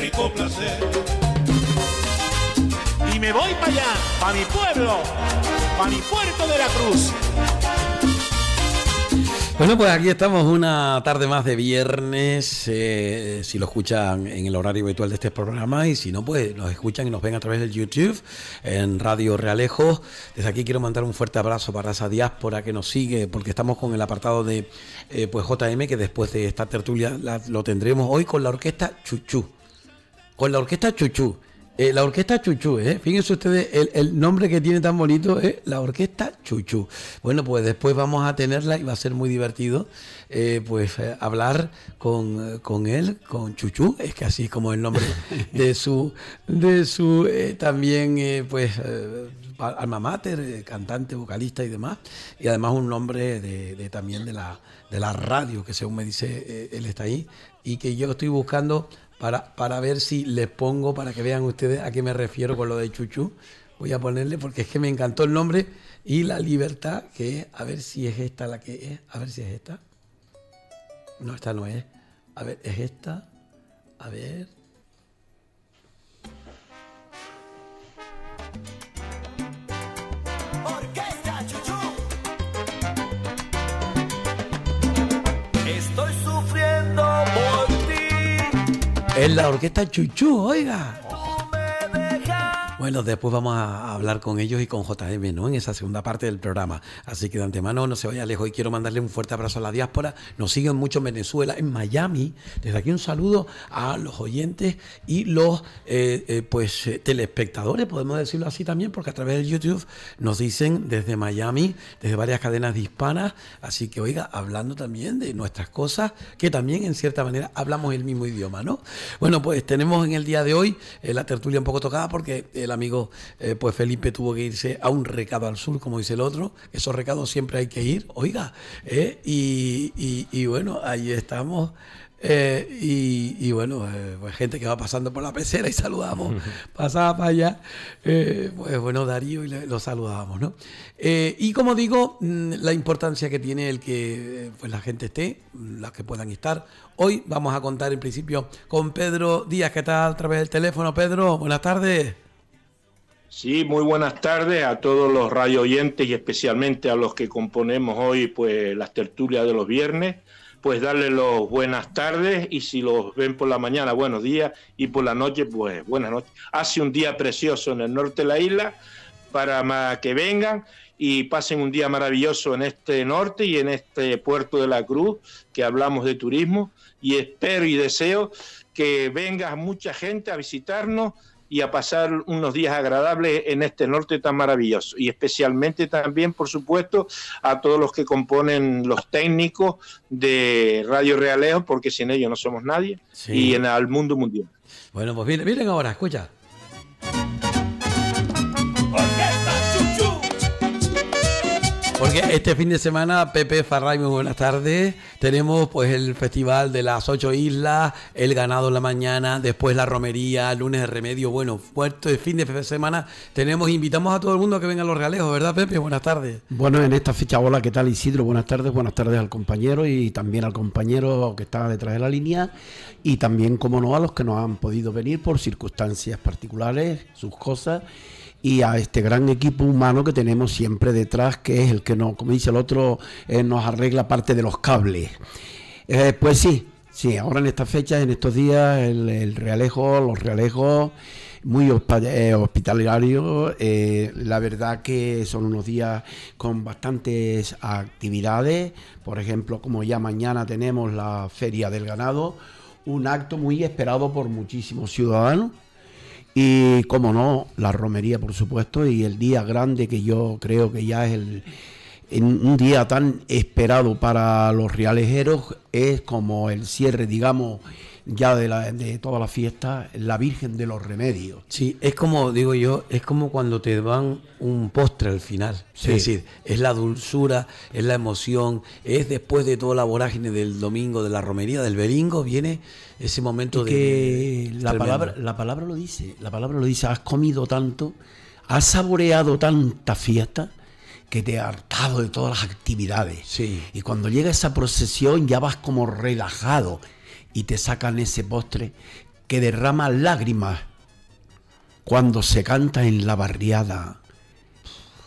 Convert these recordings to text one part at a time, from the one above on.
rico placer. Y me voy para allá, para mi pueblo, para mi puerto de la cruz. Bueno, pues aquí estamos una tarde más de viernes. Eh, si lo escuchan en el horario habitual de este programa y si no, pues nos escuchan y nos ven a través del YouTube en Radio Realejo. Desde aquí quiero mandar un fuerte abrazo para esa diáspora que nos sigue, porque estamos con el apartado de eh, pues JM, que después de esta tertulia lo tendremos hoy con la orquesta Chuchú. Con la orquesta Chuchú. Eh, la orquesta Chuchú, ¿eh? fíjense ustedes el, nombre que tiene tan bonito, es ¿eh? la orquesta Chuchú. Bueno, pues después vamos a tenerla y va a ser muy divertido eh, pues hablar con, él, con Chuchú, es que así es como el nombre de su, de su también pues alma mater, cantante, vocalista y demás, y además un nombre de también de la, de la radio, que según me dice él está ahí, y que yo estoy buscando para, ver si les pongo, para que vean ustedes a qué me refiero con lo de Chuchu. Voy a ponerle porque es que me encantó el nombre y la libertad, que es, a ver si es esta la que es, a ver si es esta. No, esta no es. A ver, es esta. A ver. Es la orquesta Chuchú, oiga. Bueno, después vamos a hablar con ellos y con JM, ¿no? En esa segunda parte del programa. Así que de antemano no se vaya lejos y quiero mandarle un fuerte abrazo a la diáspora. Nos siguen mucho en Venezuela, en Miami. Desde aquí un saludo a los oyentes y los eh, eh, pues eh, telespectadores, podemos decirlo así también, porque a través de YouTube nos dicen desde Miami, desde varias cadenas de hispanas. Así que oiga, hablando también de nuestras cosas, que también en cierta manera hablamos el mismo idioma, ¿no? Bueno, pues tenemos en el día de hoy la tertulia un poco tocada porque el amigo eh, pues Felipe tuvo que irse a un recado al sur, como dice el otro. Esos recados siempre hay que ir, oiga. ¿eh? y, bueno, ahí estamos. Eh, y, bueno, pues gente que va pasando por la pecera y saludamos. Pasaba para allá. pues bueno, Darío y lo saludamos ¿no? y como digo, mm, la importancia que tiene el que pues la gente esté, mm, las que puedan estar, Hoy vamos a contar en principio con Pedro Díaz, que está a través del teléfono. Pedro, buenas tardes. Sí, muy buenas tardes a todos los radio oyentes y especialmente a los que componemos hoy pues las tertulias de los viernes. Pues darles los buenas tardes y si los ven por la mañana, buenos días y por la noche, pues buenas noches. Hace un día precioso en el norte de la isla para que vengan y pasen un día maravilloso en este norte y en este puerto de la Cruz que hablamos de turismo y espero y deseo que venga mucha gente a visitarnos y a pasar unos días agradables en este norte tan maravilloso. Y especialmente también, por supuesto, a todos los que componen los técnicos de Radio Realejo, porque sin ellos no somos nadie, y en, al mundo mundial. Bueno, pues miren, miren ahora, escucha. Porque este fin de semana, Pepe Farray, muy buenas tardes. Tenemos pues el festival de las ocho islas, el ganado en la mañana, después la romería, lunes de remedio. Bueno, fuerte fin de semana tenemos, invitamos a todo el mundo a que a los realejos, ¿verdad, Pepe? Buenas tardes. Bueno, en esta fecha, hola, ¿qué tal Isidro? Buenas tardes, buenas tardes al compañero y también al compañero que está detrás de la línea y también, como no, a los que no han podido venir por circunstancias particulares, sus cosas y a este gran equipo humano que tenemos siempre detrás, que es el que nos, como dice el otro, eh, nos arregla parte de los cables. Eh, pues sí, sí, ahora en estas fechas, en estos días, el, Realejo, los Realejos, muy eh, hospitalarios, la verdad que son unos días con bastantes actividades, por ejemplo, como ya mañana tenemos la Feria del Ganado, un acto muy esperado por muchísimos ciudadanos y como no, la romería, por supuesto, y el día grande que yo creo que ya es el, un día tan esperado para los realejeros, es como el cierre, digamos, ya de, la, fiesta la Virgen de los Remedios. Sí, es como, digo yo, es como cuando te van un postre al final. Es decir, es la dulzura, es la emoción, es después de toda la vorágine del domingo, de la romería, del beringo, viene ese momento de... Que la, palabra, la palabra lo dice, la palabra lo dice, has comido tanto, has saboreado tanta fiesta que te ha hartado de todas las actividades. Sí. Y cuando llega esa procesión ya vas como relajado, y te sacan ese postre que derrama lágrimas cuando se canta en la barriada.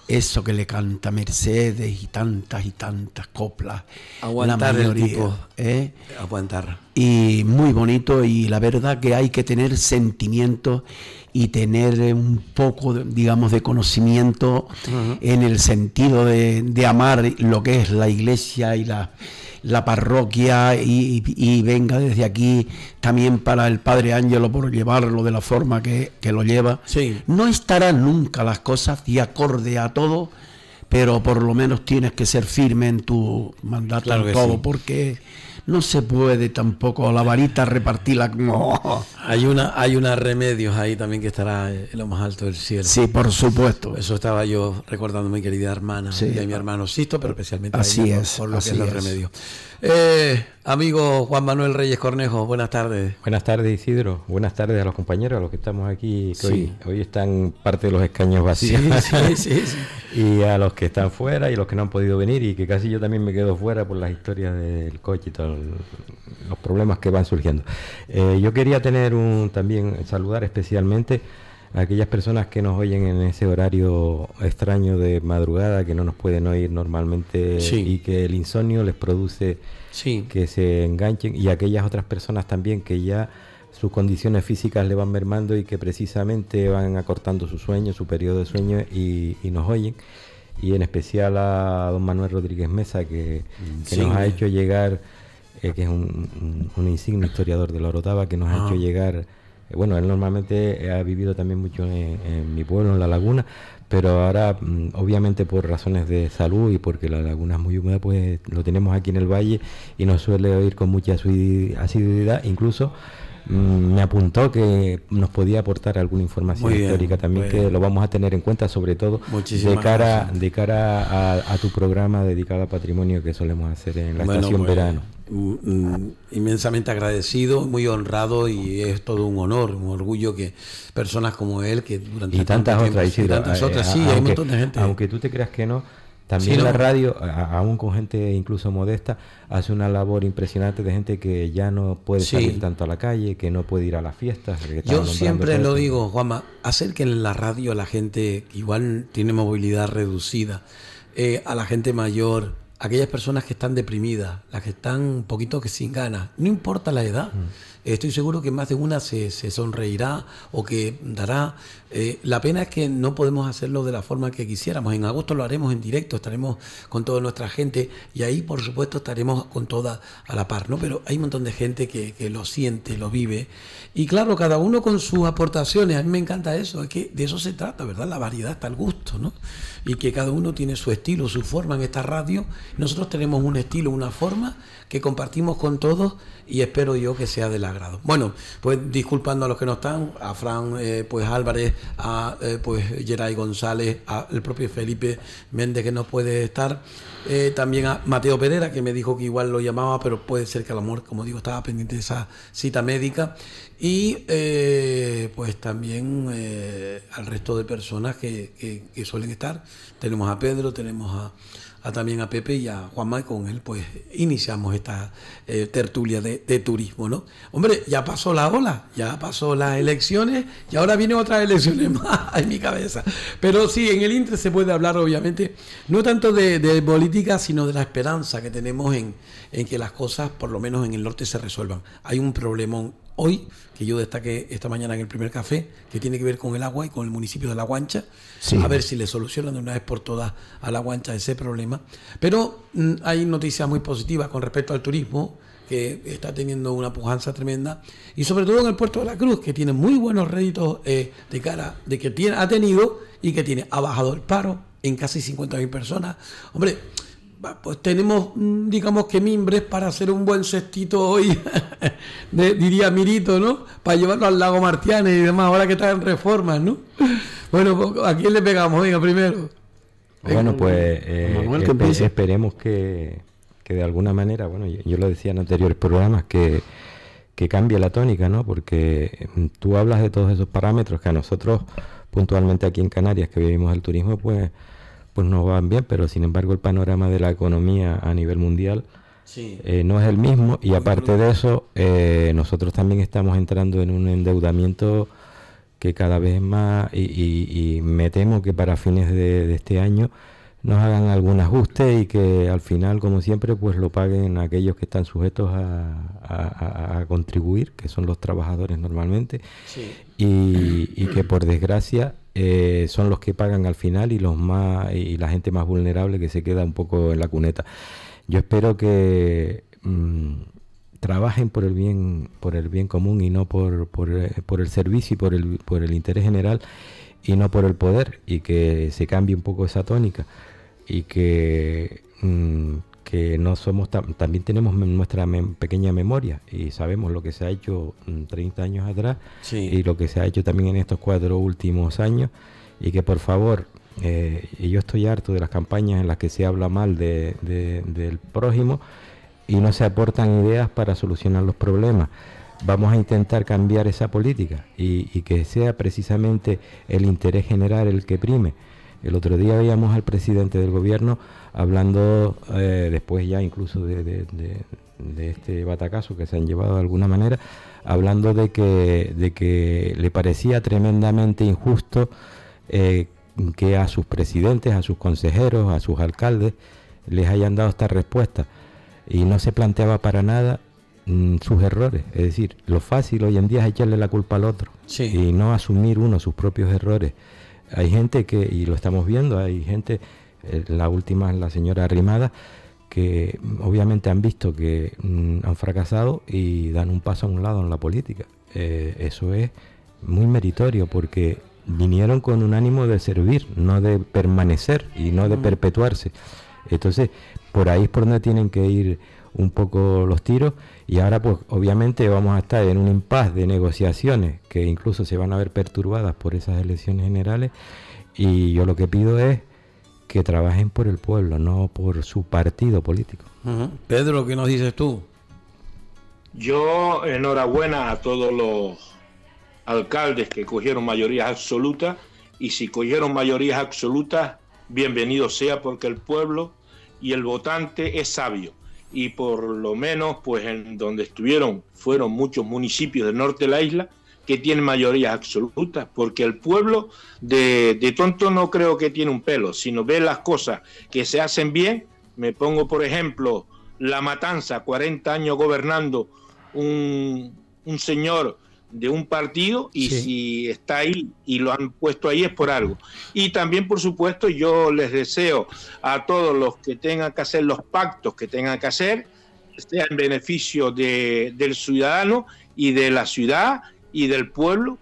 Eso que le canta Mercedes y tantas y tantas coplas. Aguantar la mayoría, ¿eh? Aguantar. Y muy bonito y la verdad que hay que tener sentimiento y tener un poco, digamos, de conocimiento en el sentido de, de amar lo que es la iglesia y la la parroquia y, venga desde aquí también para el Padre Ángelo por llevarlo de la forma que, lo lleva. No estarán nunca las cosas de acorde a todo, pero por lo menos tienes que ser firme en tu mandato claro todo, porque no se puede tampoco la varita repartirla. como Hay una, hay unos remedios ahí también que estará en lo más alto del cielo. Sí, por supuesto. Eso estaba yo recordando a mi querida hermana y a mi hermano Sisto, pero especialmente a por, lo que es los remedios. Eh, Amigo Juan Manuel Reyes Cornejo, buenas tardes. Buenas tardes, Isidro. Buenas tardes a los compañeros, a los que estamos aquí, hoy, están parte de los escaños vacíos. Sí, sí, y a los que están fuera y los que no han podido venir, y que casi yo también me quedo fuera por las historias del coche y todos los problemas que van surgiendo. Eh, yo quería tener un también saludar especialmente a aquellas personas que nos oyen en ese horario extraño de madrugada, que no nos pueden oír normalmente y que el insomnio les produce que se enganchen y aquellas otras personas también que ya sus condiciones físicas le van mermando y que precisamente van acortando su sueño, su periodo de sueño y, nos oyen. Y en especial a don Manuel Rodríguez Mesa, que, nos ha hecho llegar, eh, que es un, un, historiador de la Orotava, que nos ha hecho ah. llegar eh, bueno, él normalmente ha vivido también mucho en, mi pueblo, en La Laguna, pero ahora mm, obviamente por razones de salud y porque la laguna es muy húmeda, pues lo tenemos aquí en el valle y nos suele oír con mucha acididad, incluso mm, me apuntó que nos podía aportar alguna información histórica también que lo vamos a tener en cuenta sobre todo de cara de cara a, tu programa dedicado a patrimonio que solemos hacer en la estación verano. Mm, mm, inmensamente agradecido, muy honrado y es todo un honor, un orgullo que personas como él, que durante tantas otras, y tantas otras, eh, sí, aunque, hay un montón de gente. Aunque tú te creas que no, también la radio, aún con gente incluso modesta, hace una labor impresionante de gente que ya no puede salir tanto a la calle, que no puede ir a las fiestas. Yo siempre lo digo, Juanma, hacer que en la radio la gente igual tiene movilidad reducida, eh, a la gente mayor, aquellas personas que están deprimidas, las que están un poquito que sin ganas, no importa la edad, mm. eh, estoy seguro que más de una se, se sonreirá o que dará. Eh, la pena es que no podemos hacerlo de la forma que quisiéramos. En agosto lo haremos en directo, estaremos con toda nuestra gente y ahí, por supuesto, estaremos con toda a la par, ¿no? Pero hay un montón de gente que, que lo siente, lo vive. Y claro, cada uno con sus aportaciones. A mí me encanta eso, es que de eso se trata, ¿verdad? La variedad está al gusto, ¿no? Y que cada uno tiene su estilo, su forma en esta radio nosotros tenemos un estilo, una forma que compartimos con todos y espero yo que sea del agrado. Bueno, pues disculpando a los que no están, a Fran eh, pues Álvarez, a eh, pues Geray González, al propio Felipe Méndez que no puede estar, eh, también a Mateo Pereira que me dijo que igual lo llamaba, pero puede ser que a lo mejor, como digo, estaba pendiente de esa cita médica y pues también al resto de personas que suelen estar. Tenemos a Pedro, tenemos a también a Pepe y a Juanma, y con él pues iniciamos esta eh, tertulia de, turismo, ¿no? Hombre, ya pasó la ola, ya pasó las elecciones y ahora vienen otras elecciones más en mi cabeza. Pero sí, en el INTRE se puede hablar obviamente no tanto de política, sino de la esperanza que tenemos en, en que las cosas, por lo menos en el norte, se resuelvan. Hay un problemón hoy, que yo destaqué esta mañana en el primer café, que tiene que ver con el agua y con el municipio de La Guancha. A ver si le solucionan de una vez por todas a La Guancha ese problema. Pero mm, hay noticias muy positivas con respecto al turismo que está teniendo una pujanza tremenda, y sobre todo en el puerto de la Cruz, que tiene muy buenos réditos eh, de cara, de que tiene, ha tenido y que tiene, ha bajado el paro en casi 50.000 personas. Hombre, pues tenemos, mm, digamos que mimbres para hacer un buen cestito hoy, diría Mirito, ¿no? Para llevarlo al lago Martianes y demás, ahora que está en reformas, ¿no? Bueno, pues, ¿a quién le pegamos? Venga, primero. bueno, pues eh, esperemos que, de alguna manera, bueno, yo, lo decía en anteriores programas, que, que cambie la tónica, ¿no? Porque mm, tú hablas de todos esos parámetros que a nosotros, puntualmente aquí en Canarias, que vivimos el turismo, pues pues no van bien, pero sin embargo el panorama de la economía a nivel mundial eh, no es el mismo y aparte de eso eh, nosotros también estamos entrando en un endeudamiento que cada vez más y, me temo que para fines de, este año nos hagan algún ajuste y que al final, como siempre, pues lo paguen aquellos que están sujetos a, contribuir, que son los trabajadores normalmente, y que por desgracia eh, son los que pagan al final y los más y la gente más vulnerable que se queda un poco en la cuneta. Yo espero que mm, trabajen por el bien por el bien común y no por, eh, por, el servicio y por el, por el interés general y no por el poder y que se cambie un poco esa tónica y que mm, que no somos también tenemos nuestra pequeña memoria y sabemos lo que se ha hecho 30 mm, años atrás y lo que se ha hecho también en estos cuatro últimos años y que por favor eh, yo estoy harto de las campañas en las que se habla mal del prójimo y no se aportan ideas para solucionar los problemas. Vamos a intentar cambiar esa política y, y que sea precisamente el interés general el que prime. El otro día veíamos al presidente del gobierno hablando eh, después ya incluso de, este batacazo que se han llevado de alguna manera, hablando de que, de que le parecía tremendamente injusto eh, que a sus presidentes, a sus consejeros, a sus alcaldes les hayan dado esta respuesta y no se planteaba para nada mm, sus errores, es decir, lo fácil hoy en día es echarle la culpa al otro y no asumir uno sus propios errores. Hay gente que, y lo estamos viendo, hay gente eh, la última es la señora arrimada que obviamente han visto que mm, han fracasado y dan un paso a un lado en la política. Eh, eso es muy meritorio porque vinieron con un ánimo de servir, no de permanecer y no de mm. perpetuarse. Entonces, por ahí es por donde tienen que ir un poco los tiros y ahora pues obviamente vamos a estar en un impas de negociaciones que incluso se van a ver perturbadas por esas elecciones generales y yo lo que pido es que trabajen por el pueblo, no por su partido político. Pedro, ¿qué nos dices tú? Yo enhorabuena a todos los alcaldes que cogieron mayorías absolutas y si cogieron mayorías absolutas, bienvenido sea porque el pueblo y el votante es sabio y por lo menos pues en donde estuvieron fueron muchos municipios del norte de la isla que tiene mayoría absoluta... porque el pueblo de, tonto no creo que tiene un pelo, sino ve las cosas que se hacen bien. Me pongo, por ejemplo, la matanza, 40 años gobernando un, señor de un partido y si está ahí y lo han puesto ahí es por algo. Y también, por supuesto, yo les deseo a todos los que tengan que hacer los pactos que tengan que hacer, sea en beneficio del ciudadano y de la ciudad y del pueblo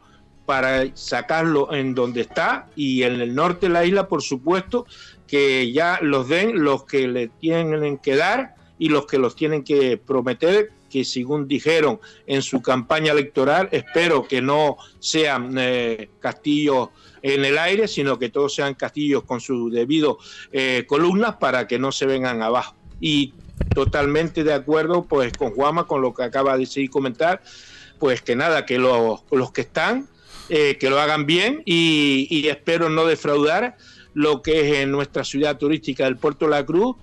para sacarlo en donde está y en el norte de la isla, por supuesto, que ya los den los que le tienen que dar y los que los tienen que prometer, que según dijeron en su campaña electoral, espero que no sean eh, castillos en el aire, sino que todos sean castillos con su debido eh, columnas para que no se vengan abajo. Y totalmente de acuerdo pues con Juama, con lo que acaba de decir y comentar, pues que nada, que los, que están, eh, que lo hagan bien y, espero no defraudar lo que es en nuestra ciudad turística del Puerto de la Cruz,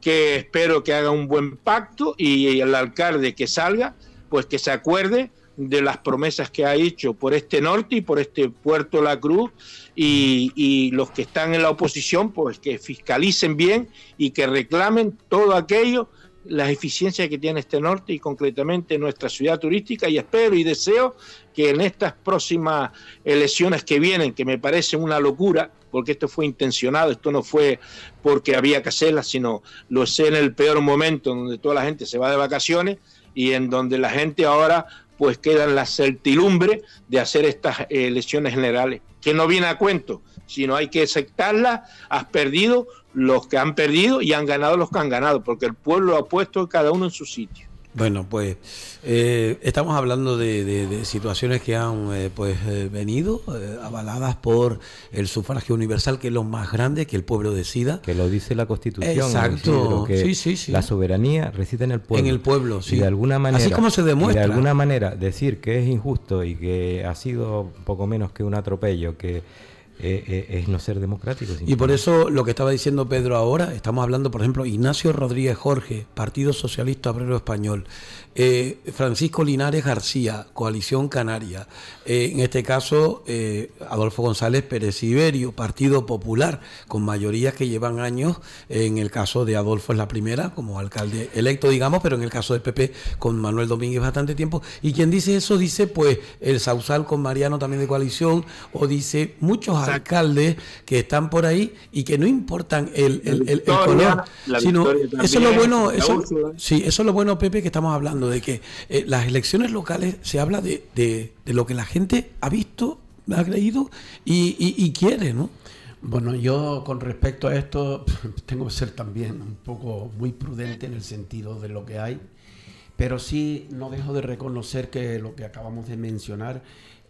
que espero que haga un buen pacto y el alcalde que salga, pues que se acuerde de las promesas que ha hecho por este norte y por este puerto de La Cruz y, y, los que están en la oposición, pues que fiscalicen bien y que reclamen todo aquello las eficiencias que tiene este norte y concretamente nuestra ciudad turística y espero y deseo que en estas próximas elecciones que vienen, que me parece una locura, porque esto fue intencionado, esto no fue porque había que hacerla, sino lo sé en el peor momento donde toda la gente se va de vacaciones y en donde la gente ahora pues queda en la certidumbre de hacer estas elecciones generales, que no viene a cuento, sino hay que aceptarlas, has perdido, los que han perdido y han ganado los que han ganado, porque el pueblo ha puesto cada uno en su sitio. Bueno, pues eh, estamos hablando de, situaciones que han eh, pues eh, venido avaladas por el sufragio universal, que es lo más grande que el pueblo decida. Que lo dice la Constitución. Exacto. Que La soberanía reside en el pueblo. En el pueblo, sí. Y de alguna manera. como se demuestra. de alguna manera decir que es injusto y que ha sido poco menos que un atropello, que eh, eh, es no ser democrático. Y por eso lo que estaba diciendo Pedro ahora, estamos hablando, por ejemplo, Ignacio Rodríguez Jorge, Partido Socialista Obrero Español. Eh, Francisco Linares García, Coalición Canaria, eh, en este caso eh, Adolfo González Pérez Iberio, Partido Popular, con mayorías que llevan años, en el caso de Adolfo es la primera, como alcalde electo, digamos, pero en el caso del PP con Manuel Domínguez bastante tiempo. Y quien dice eso dice, pues, el Sausal con Mariano también de coalición, o dice muchos alcaldes que están por ahí y que no importan el, color, sino, eso es lo bueno, eso es lo bueno, Pepe, que estamos hablando de que eh, las elecciones locales se habla de, de, lo que la gente ha visto, ha creído y, quiere, ¿no? Bueno, yo con respecto a esto tengo que ser también un poco muy prudente en el sentido de lo que hay, pero sí no dejo de reconocer que lo que acabamos de mencionar,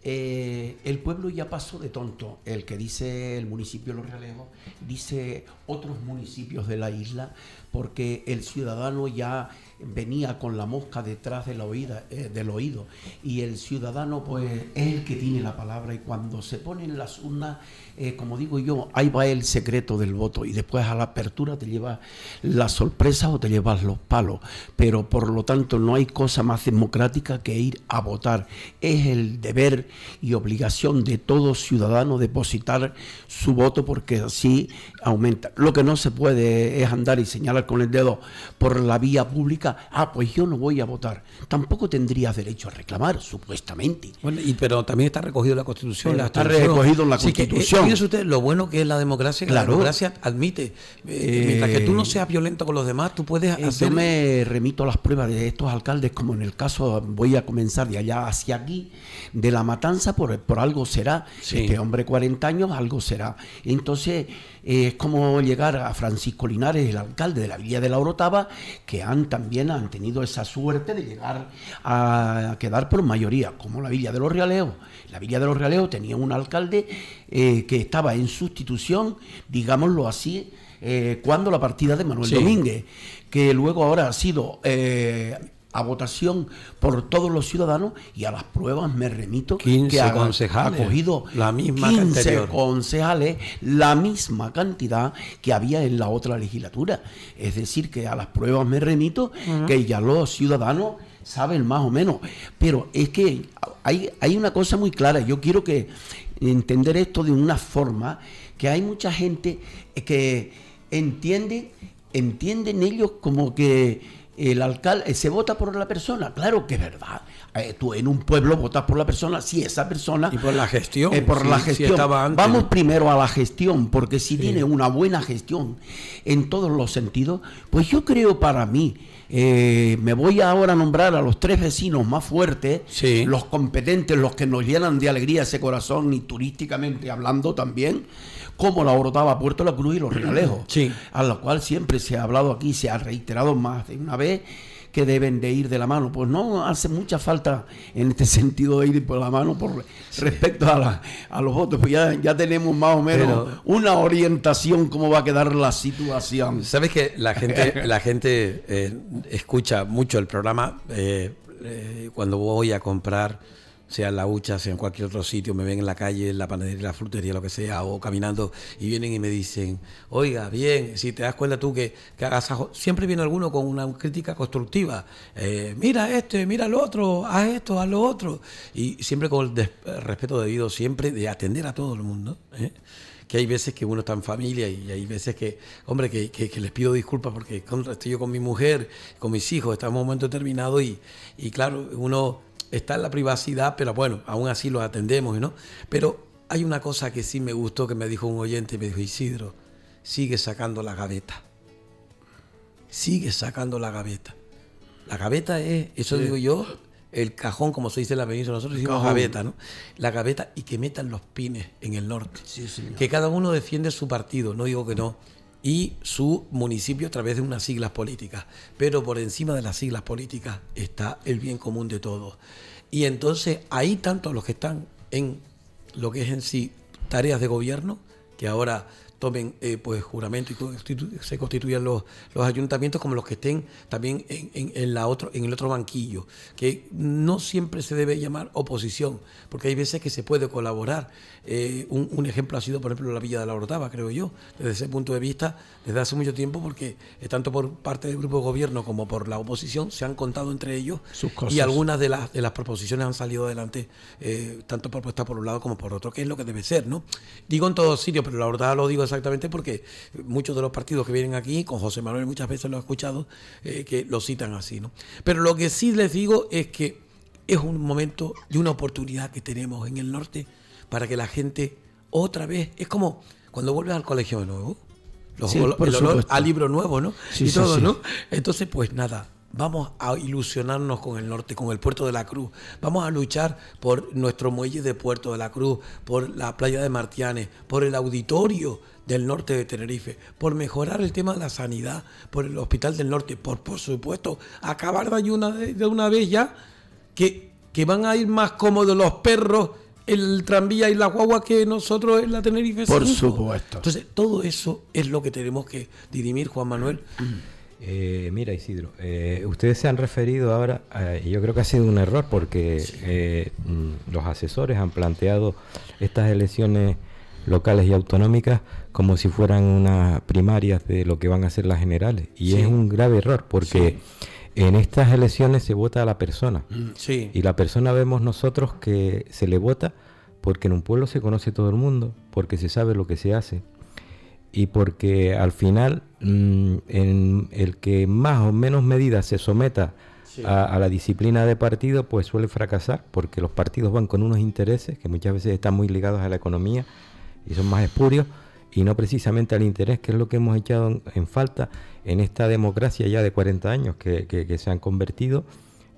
eh, el pueblo ya pasó de tonto. El que dice el municipio de Los Realejos, dice otros municipios de la isla, porque el ciudadano ya venía con la mosca detrás eh, del oído y el ciudadano pues es el que tiene la palabra y cuando se ponen las urnas, eh, como digo yo, ahí va el secreto del voto y después a la apertura te llevas la sorpresa o te llevas los palos, pero por lo tanto no hay cosa más democrática que ir a votar, es el deber y obligación de todo ciudadano depositar su voto porque así aumenta. Lo que no se puede es andar y señalar con el dedo por la vía pública, ah, pues yo no voy a votar. Tampoco tendrías derecho a reclamar, supuestamente. Bueno, y, pero también está recogido en la Constitución. está recogido en la eh, Constitución. usted lo bueno que es la democracia, claro. la democracia admite. Eh, mientras que tú no seas violento con los demás, tú puedes eh, hacer... Yo me remito a las pruebas de estos alcaldes, como en el caso, voy a comenzar de allá hacia aquí, de la matanza, por, por algo será. Este hombre 40 años, algo será. Entonces es como llegar a Francisco Linares, el alcalde de la Villa de la Orotava, que han también han tenido esa suerte de llegar a quedar por mayoría, como la Villa de los Realeos. La Villa de los Realeos tenía un alcalde eh, que estaba en sustitución, digámoslo así, eh, cuando la partida de Manuel Domínguez, que luego ahora ha sido eh, a votación por todos los ciudadanos y a las pruebas me remito que ha, acogido ha cogido la misma 15 concejales, la misma cantidad que había en la otra legislatura. Es decir, que a las pruebas me remito que ya los ciudadanos saben más o menos. Pero es que hay, hay una cosa muy clara. Yo quiero que entender esto de una forma que hay mucha gente que entiende, entienden ellos como que el alcalde eh, se vota por la persona, claro que es verdad. Eh, tú en un pueblo votas por la persona, si esa persona y por la gestión, eh, por la gestión. Vamos primero a la gestión, porque si tiene una buena gestión en todos los sentidos, pues yo creo para mí me voy ahora a nombrar a los tres vecinos más fuertes, los competentes, los que nos llenan de alegría ese corazón y turísticamente hablando también como la brotaba Puerto La Cruz y Los Realejos, sí. a lo cual siempre se ha hablado aquí, se ha reiterado más de una vez que deben de ir de la mano. Pues no hace mucha falta en este sentido de ir por la mano por respecto a, la, a los otros Pues ya, ya tenemos más o menos una orientación cómo va a quedar la situación. Sabes que la gente, la gente eh, escucha mucho el programa eh, eh, cuando voy a comprar sea en la hucha, sea en cualquier otro sitio, me ven en la calle, en la panadería, la frutería, lo que sea, o caminando, y vienen y me dicen, oiga, bien, si te das cuenta tú que, que siempre viene alguno con una crítica constructiva, eh, mira este, mira lo otro, a esto, a lo otro, y siempre con el, respeto debido, siempre de atender a todo el mundo. ¿eh? que hay veces que uno está en familia y hay veces que, hombre, que, que, les pido disculpas porque estoy yo con mi mujer, con mis hijos, está en un momento determinado y, y claro, uno está en la privacidad, pero bueno, aún así los atendemos, ¿no? Pero hay una cosa que sí me gustó que me dijo un oyente, me dijo, Isidro, sigue sacando la gaveta. Sigue sacando la gaveta. La gaveta es, eso digo yo, el cajón, como se dice en la península, nosotros decimos gaveta, ¿no? La gaveta y que metan los pines en el norte. que cada uno defiende su partido, no digo que no, y su municipio a través de unas siglas políticas. Pero por encima de las siglas políticas está el bien común de todos. Y entonces hay tanto los que están en lo que es en sí tareas de gobierno, que ahora tomen eh, pues juramento y se constituyan los, ayuntamientos como los que estén también en, la otro, en el otro banquillo, que no siempre se debe llamar oposición, porque hay veces que se puede colaborar. Eh, un, ejemplo ha sido, por ejemplo, la Villa de la Orotava, creo yo, desde ese punto de vista, desde hace mucho tiempo, porque eh, tanto por parte del grupo de gobierno como por la oposición se han contado entre ellos y algunas de las, de las proposiciones han salido adelante, tanto propuestas por un lado como por otro, que es lo que debe ser, ¿no? Digo en todos sitios, pero la verdad lo digo exactamente porque muchos de los partidos que vienen aquí, con José Manuel muchas veces lo he escuchado, eh, que lo citan así, ¿no? Pero lo que sí les digo es que es un momento y una oportunidad que tenemos en el norte para que la gente otra vez, es como cuando vuelves al colegio de nuevo, los, a libro nuevo, ¿no? y ¿no? Entonces, pues nada, vamos a ilusionarnos con el norte, con el puerto de la Cruz. Vamos a luchar por nuestro muelle de Puerto de la Cruz, por la playa de Martianes, por el auditorio del norte de Tenerife, por mejorar el tema de la sanidad, por el Hospital del Norte, por, por supuesto, acabar de una, de una vez ya que, que van a ir más cómodos los perros el tranvía y la guagua que nosotros en la Tenerife. Por supuesto. Entonces, todo eso es lo que tenemos que dirimir, Juan Manuel. Mm. Eh, mira, Isidro, eh, ustedes se han referido ahora, eh, y yo creo que ha sido un error porque mm, los asesores han planteado estas elecciones locales y autonómicas como si fueran unas primarias de lo que van a ser las generales. Y es un grave error porque en estas elecciones se vota a la persona. Mm, y la persona vemos nosotros que se le vota porque en un pueblo se conoce todo el mundo, porque se sabe lo que se hace. Y porque al final mm, en el que más o menos medida se someta a, la disciplina de partido, pues suele fracasar, porque los partidos van con unos intereses que muchas veces están muy ligados a la economía y son más espurios, y no precisamente al interés, que es lo que hemos echado en, falta en esta democracia ya de 40 años que, se han convertido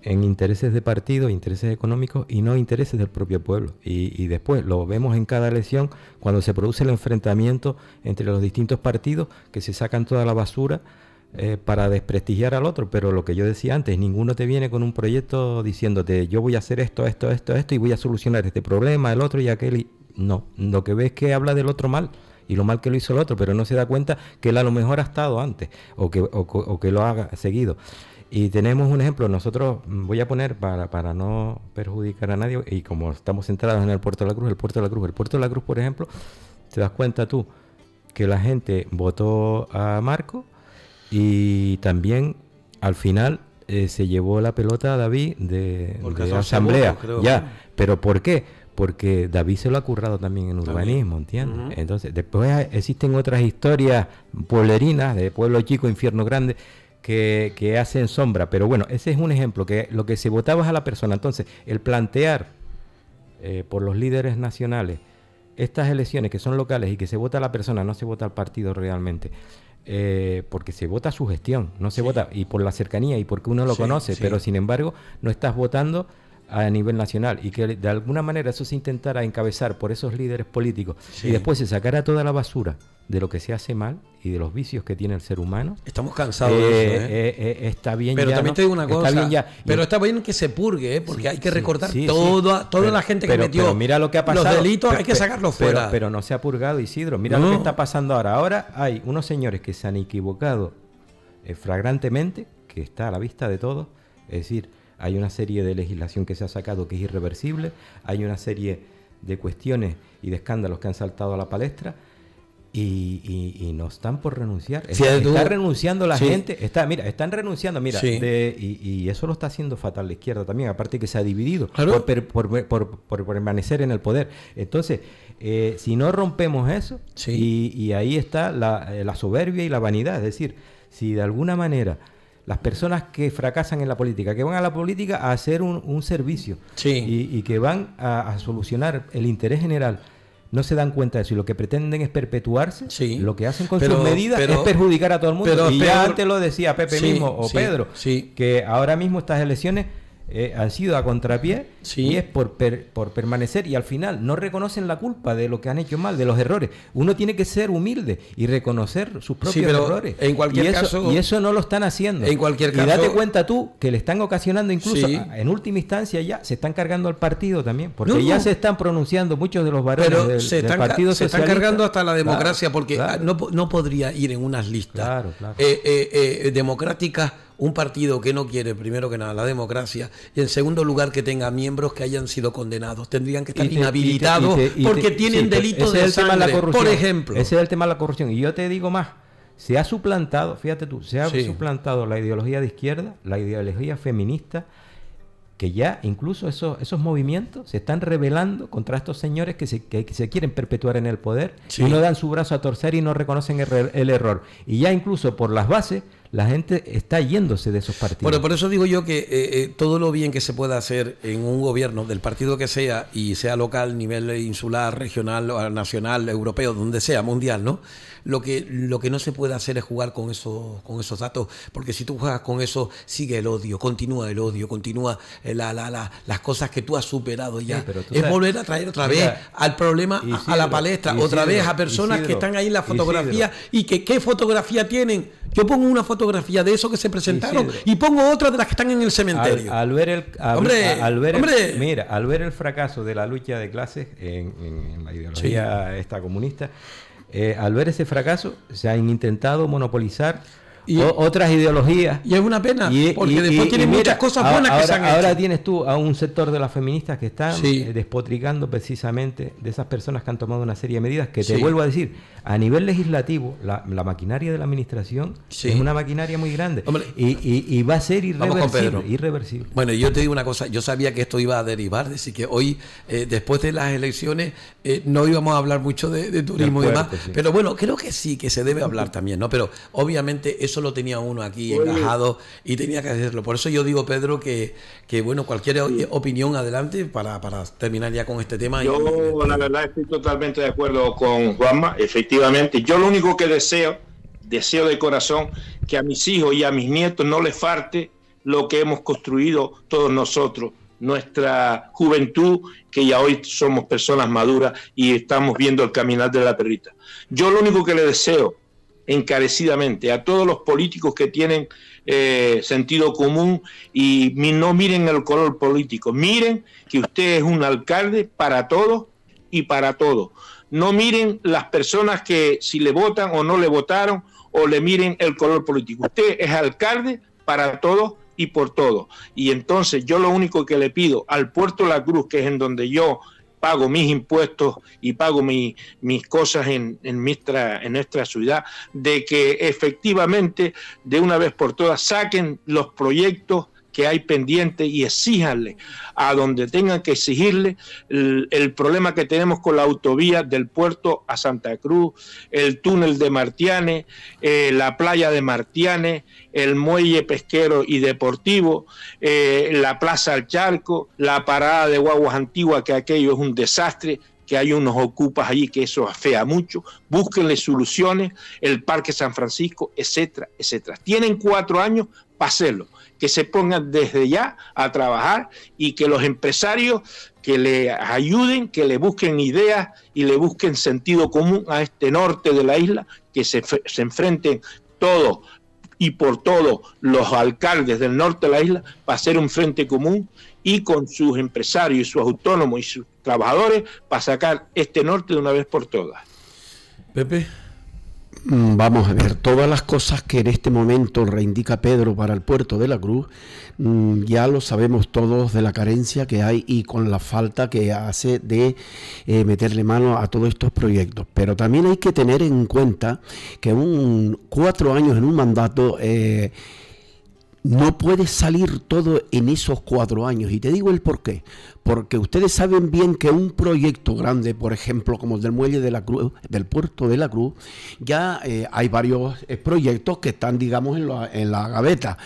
en intereses de partido, intereses económicos y no intereses del propio pueblo. Y, después lo vemos en cada elección cuando se produce el enfrentamiento entre los distintos partidos que se sacan toda la basura eh, para desprestigiar al otro. Pero lo que yo decía antes, ninguno te viene con un proyecto diciéndote yo voy a hacer esto, esto, esto, esto y voy a solucionar este problema, el otro y aquel. No, lo que ves es que habla del otro mal y lo mal que lo hizo el otro, pero no se da cuenta que él a lo mejor ha estado antes o que, lo ha seguido. Y tenemos un ejemplo, nosotros mm, voy a poner para, no perjudicar a nadie, y como estamos centrados en el Puerto de la Cruz, el Puerto de la Cruz, el Puerto de la Cruz, por ejemplo, te das cuenta tú que la gente votó a Marco y también al final eh, se llevó la pelota a David de, la asamblea. Ya, pero ¿por qué? porque David se lo ha currado también en urbanismo, ¿entiendes? Entonces, después existen otras historias pueblerinas de pueblo chico, infierno grande, que, hacen sombra, pero bueno, ese es un ejemplo, que lo que se votaba es a la persona. Entonces, el plantear eh, por los líderes nacionales estas elecciones que son locales y que se vota a la persona, no se vota al partido realmente. Eh, porque se vota su gestión, no se vota y por la cercanía y porque uno lo conoce, pero sin embargo no estás votando a nivel nacional y que de alguna manera eso se intentara encabezar por esos líderes políticos y después se sacara toda la basura de lo que se hace mal y de los vicios que tiene el ser humano. Estamos cansados de eh, eso. ¿eh? Eh, está bien ya. Pero también te digo una cosa. Está bien Pero está bien que se purgue, porque hay que recordar todo toda, la gente que metió. mira lo que ha pasado. Los delitos hay que sacarlos fuera. Pero, no se ha purgado, Isidro. Mira lo que está pasando ahora. Ahora hay unos señores que se han equivocado flagrantemente, que está a la vista de todos. Es decir, hay una serie de legislación que se ha sacado que es irreversible, hay una serie de cuestiones y de escándalos que han saltado a la palestra y, no están por renunciar. Está, renunciando la gente, mira, están renunciando, mira, y, eso lo está haciendo fatal la izquierda también, aparte que se ha dividido por, permanecer en el poder. Entonces, eh, si no rompemos eso, y, ahí está eh, la soberbia y la vanidad, es decir, si de alguna manera las personas que fracasan en la política, que van a la política a hacer un, servicio y, que van a, solucionar el interés general. No se dan cuenta de eso lo que pretenden es perpetuarse. Lo que hacen con sus medidas es perjudicar a todo el mundo. y ya antes lo decía Pepe mismo o Pedro, que ahora mismo estas elecciones eh, han sido a contrapié y es por, por permanecer y al final no reconocen la culpa de lo que han hecho mal, de los errores. Uno tiene que ser humilde y reconocer sus propios errores. En cualquier y eso, caso, y eso no lo están haciendo. En cualquier caso, y date cuenta tú que le están ocasionando incluso en última instancia ya se están cargando al partido también, porque ya se están pronunciando muchos de los varones del, partido están, partido se están cargando hasta la democracia porque ah, No, no podría ir en unas listas eh, eh, eh, democráticas un partido que no quiere, primero que nada, la democracia, y en segundo lugar, que tenga miembros que hayan sido condenados. Tendrían que estar inhabilitados porque tienen delitos de sangre, por ejemplo. Ese es el tema de la corrupción. Y yo te digo más, se ha suplantado, fíjate tú, se ha suplantado la ideología de izquierda, la ideología feminista, que ya incluso esos, esos movimientos se están rebelando contra estos señores que se, que, se quieren perpetuar en el poder y no dan su brazo a torcer y no reconocen el error. Y ya incluso por las bases la gente está yéndose de esos partidos. Bueno, por eso digo yo que eh, eh, todo lo bien que se pueda hacer en un gobierno, del partido que sea, y sea local, nivel insular, regional, nacional, europeo, donde sea, mundial, ¿no? Lo que, lo que no se puede hacer es jugar con, eso, con esos datos, porque si tú juegas con eso, sigue el odio, continúa el odio, continúa eh, la, la, las cosas que tú has superado ya. es volver a traer otra vez al problema, a la palestra, otra vez a personas que están ahí en la fotografía y que qué fotografía tienen. Yo pongo una foto de eso que se presentaron y pongo otra de las que están en el cementerio. Al, ver el mira, al ver el fracaso de la lucha de clases en, la ideología esta comunista, eh, al ver ese fracaso se han intentado monopolizar otras ideologías. Y es una pena, porque después tienen muchas cosas buenas ahora, que se han Ahora tienes tú a un sector de las feministas que están eh, despotricando precisamente de esas personas que han tomado una serie de medidas que te vuelvo a decir a nivel legislativo, la, maquinaria de la administración es una maquinaria muy grande y, va a ser irreversible, irreversible, Bueno, yo te digo una cosa, yo sabía que esto iba a derivar, decir que hoy, eh, después de las elecciones, eh, no íbamos a hablar mucho de, turismo y demás, pero bueno, creo que sí, que se debe hablar también, ¿no? Pero obviamente eso lo tenía uno aquí encajado y tenía que hacerlo. Por eso yo digo, Pedro, que, que bueno, cualquier opinión adelante para, terminar ya con este tema. Yo, la verdad, estoy totalmente de acuerdo con Juanma, efectivamente yo lo único que deseo, deseo de corazón, que a mis hijos y a mis nietos no les falte lo que hemos construido todos nosotros, nuestra juventud, que ya hoy somos personas maduras y estamos viendo el caminar de la perrita. Yo lo único que le deseo encarecidamente a todos los políticos que tienen eh, sentido común y no miren el color político, miren que usted es un alcalde para todos y para todos no miren las personas que si le votan o no le votaron o le miren el color político. Usted es alcalde para todos y por todos. Y entonces yo lo único que le pido al puerto La Cruz, que es en donde yo pago mis impuestos y pago mis cosas en, en nuestra ciudad, de que efectivamente de una vez por todas saquen los proyectos que hay pendiente y exíjanle a donde tengan que exigirle el, problema que tenemos con la autovía del puerto a Santa Cruz, el túnel de Martianes, eh, la playa de Martianes, el muelle pesquero y deportivo, eh, la plaza al charco, la parada de guaguas antigua, que aquello es un desastre que hay unos ocupas allí que eso afea mucho, búsquenle soluciones, el Parque San Francisco, etcétera, etcétera. Tienen cuatro años para que se pongan desde ya a trabajar y que los empresarios que le ayuden, que le busquen ideas y le busquen sentido común a este norte de la isla, que se, se enfrenten todos y por todos los alcaldes del norte de la isla para hacer un frente común y con sus empresarios y sus autónomos y sus trabajadores para sacar este norte de una vez por todas. Pepe. Mm, vamos a ver, todas las cosas que en este momento reindica Pedro para el puerto de la Cruz, mm, ya lo sabemos todos de la carencia que hay y con la falta que hace de eh, meterle mano a todos estos proyectos. Pero también hay que tener en cuenta que un cuatro años en un mandato... Eh, no puede salir todo en esos cuatro años. Y te digo el por qué. Porque ustedes saben bien que un proyecto grande, por ejemplo, como el del muelle de la Cruz, del puerto de la Cruz, ya eh, hay varios eh, proyectos que están, digamos, en la, gaveta.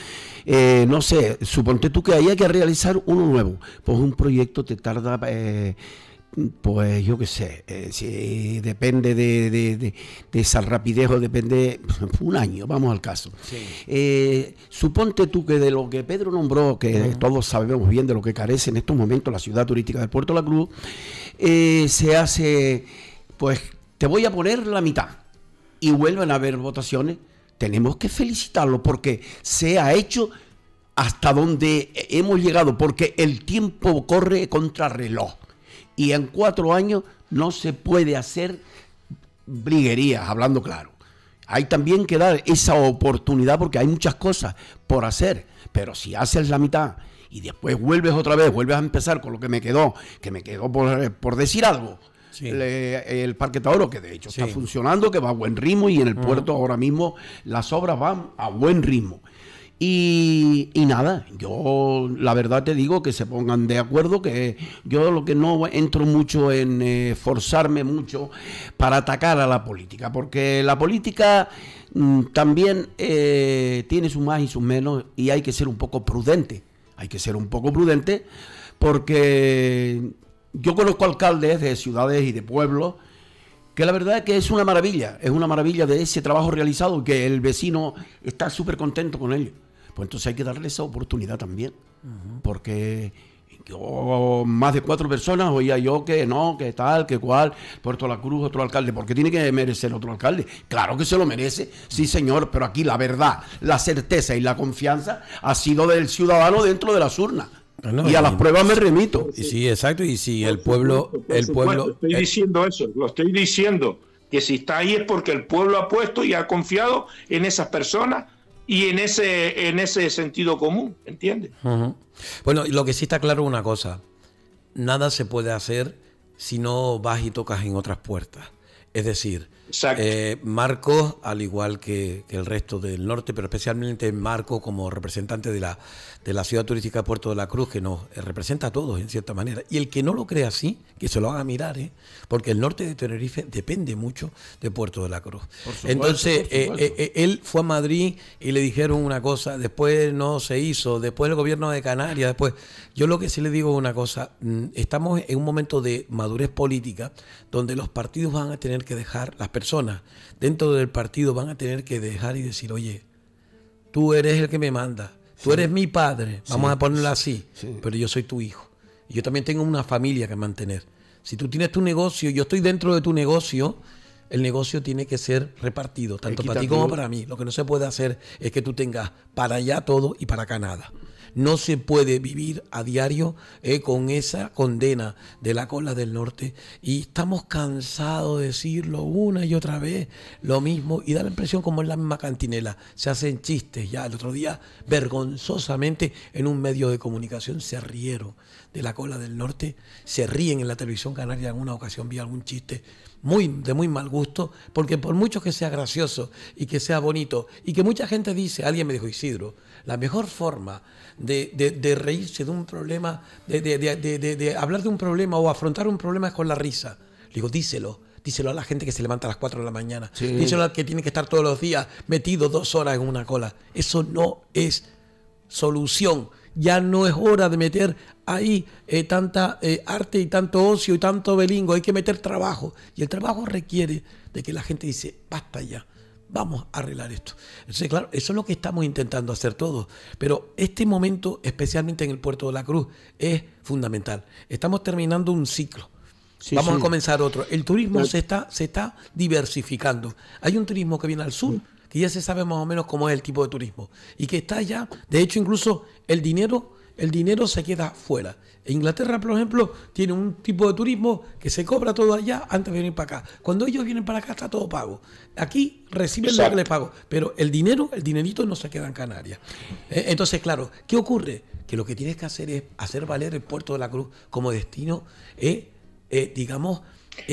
Eh, no sé, suponte tú que haya que realizar uno nuevo. Pues un proyecto te tarda pues yo qué sé, eh, si depende de, de, esa rapidez o depende un año, vamos al caso. Eh, suponte tú que de lo que Pedro nombró, que todos sabemos bien de lo que carece en estos momentos la ciudad turística de Puerto La Cruz, eh, se hace, pues te voy a poner la mitad y vuelven a haber votaciones, tenemos que felicitarlo porque se ha hecho hasta donde hemos llegado, porque el tiempo corre contra reloj y en cuatro años no se puede hacer briguerías, hablando claro. Hay también que dar esa oportunidad porque hay muchas cosas por hacer, pero si haces la mitad y después vuelves otra vez, vuelves a empezar con lo que me quedó, que me quedó por, eh, decir algo, el Parque Tauro, que de hecho está funcionando, que va a buen ritmo y en el puerto ahora mismo las obras van a buen ritmo. Y, nada, yo la verdad te digo que se pongan de acuerdo, que yo lo que no entro mucho en eh, forzarme mucho para atacar a la política, porque la política mm, también eh, tiene sus más y sus menos y hay que ser un poco prudente, hay que ser un poco prudente, porque yo conozco alcaldes de ciudades y de pueblos que la verdad que es una maravilla, es una maravilla de ese trabajo realizado, que el vecino está súper contento con ello. Pues entonces hay que darle esa oportunidad también. Porque yo, más de cuatro personas, oía yo que no, que tal, que cual, Puerto La Cruz, otro alcalde. Porque tiene que merecer otro alcalde? Claro que se lo merece, sí señor, pero aquí la verdad, la certeza y la confianza ha sido del ciudadano dentro de las urnas. Ah, y a las pruebas me remito. Y sí, exacto, y si el pueblo... El pueblo estoy eh. diciendo eso, lo estoy diciendo, que si está ahí es porque el pueblo ha puesto y ha confiado en esas personas y en ese, en ese sentido común, ¿entiendes? Bueno, lo que sí está claro una cosa, nada se puede hacer si no vas y tocas en otras puertas. Es decir, eh, Marcos, al igual que, el resto del norte, pero especialmente Marcos como representante de la, de la ciudad turística de Puerto de la Cruz, que nos eh, representa a todos en cierta manera. Y el que no lo crea así, que se lo haga mirar, ¿eh? porque el norte de Tenerife depende mucho de Puerto de la Cruz. Entonces, eh, él fue a Madrid y le dijeron una cosa, después no se hizo, después el gobierno de Canarias, después... Yo lo que sí le digo es una cosa, mm, estamos en un momento de madurez política donde los partidos van a tener que dejar las personas dentro del partido van a tener que dejar y decir, oye, tú eres el que me manda, tú eres mi padre, vamos a ponerlo así, pero yo soy tu hijo. y Yo también tengo una familia que mantener. Si tú tienes tu negocio, yo estoy dentro de tu negocio, el negocio tiene que ser repartido, tanto para ti como para mí. Lo que no se puede hacer es que tú tengas para allá todo y para acá nada. No se puede vivir a diario eh, con esa condena de la cola del norte. Y estamos cansados de decirlo una y otra vez, lo mismo, y da la impresión como en la misma cantinela. Se hacen chistes. Ya el otro día, vergonzosamente, en un medio de comunicación se rieron de la cola del norte. Se ríen en la televisión canaria en alguna ocasión, vi algún chiste muy, de muy mal gusto, porque por mucho que sea gracioso y que sea bonito, y que mucha gente dice, alguien me dijo, Isidro, la mejor forma de, reírse de un problema, de, hablar de un problema o afrontar un problema es con la risa. Le digo, díselo. Díselo a la gente que se levanta a las 4 de la mañana. a Díselo al que tiene que estar todos los días metido dos horas en una cola. Eso no es solución. Ya no es hora de meter ahí eh, tanta eh, arte y tanto ocio y tanto belingo. Hay que meter trabajo. Y el trabajo requiere de que la gente dice, basta ya vamos a arreglar esto. Entonces, claro, eso es lo que estamos intentando hacer todos, pero este momento, especialmente en el puerto de la Cruz, es fundamental. Estamos terminando un ciclo. vamos a comenzar otro. El turismo se, está, se está diversificando. Hay un turismo que viene al sur, que ya se sabe más o menos cómo es el tipo de turismo, y que está ya, de hecho incluso el dinero el dinero se queda fuera. En Inglaterra, por ejemplo, tiene un tipo de turismo que se cobra todo allá antes de venir para acá. Cuando ellos vienen para acá está todo pago. Aquí reciben lo que les pago, pero el dinero, el dinerito no se queda en Canarias. Eh, entonces, claro, ¿qué ocurre? Que lo que tienes que hacer es hacer valer el puerto de la Cruz como destino, eh, eh, digamos,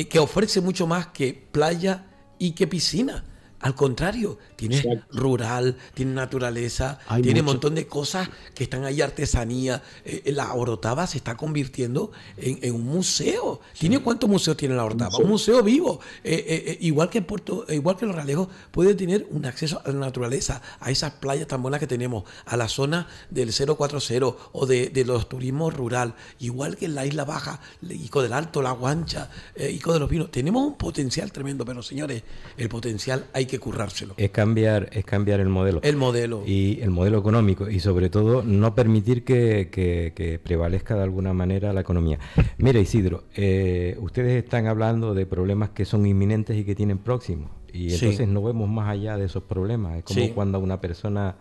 que ofrece mucho más que playa y que piscina. Al contrario, tiene rural, tiene naturaleza, tiene un montón de cosas que están ahí, artesanía. Eh, eh, la Orotava se está convirtiendo en, un museo. ¿Tiene cuántos museos tiene la Orotava? Un museo vivo. Eh, igual que Puerto, igual que Los Ralejos, puede tener un acceso a la naturaleza, a esas playas tan buenas que tenemos, a la zona del 040 o de, los turismos rural, igual que en la Isla Baja, Hico del Alto, La Guancha, Ico de los Vinos. Tenemos un potencial tremendo, pero señores, el potencial hay que currárselo. Es cambiar, es cambiar el modelo. El modelo. Y el modelo económico. Y sobre todo, no permitir que, prevalezca de alguna manera la economía. Mira, Isidro, eh, ustedes están hablando de problemas que son inminentes y que tienen próximos. Y entonces no vemos más allá de esos problemas. Es como cuando a una persona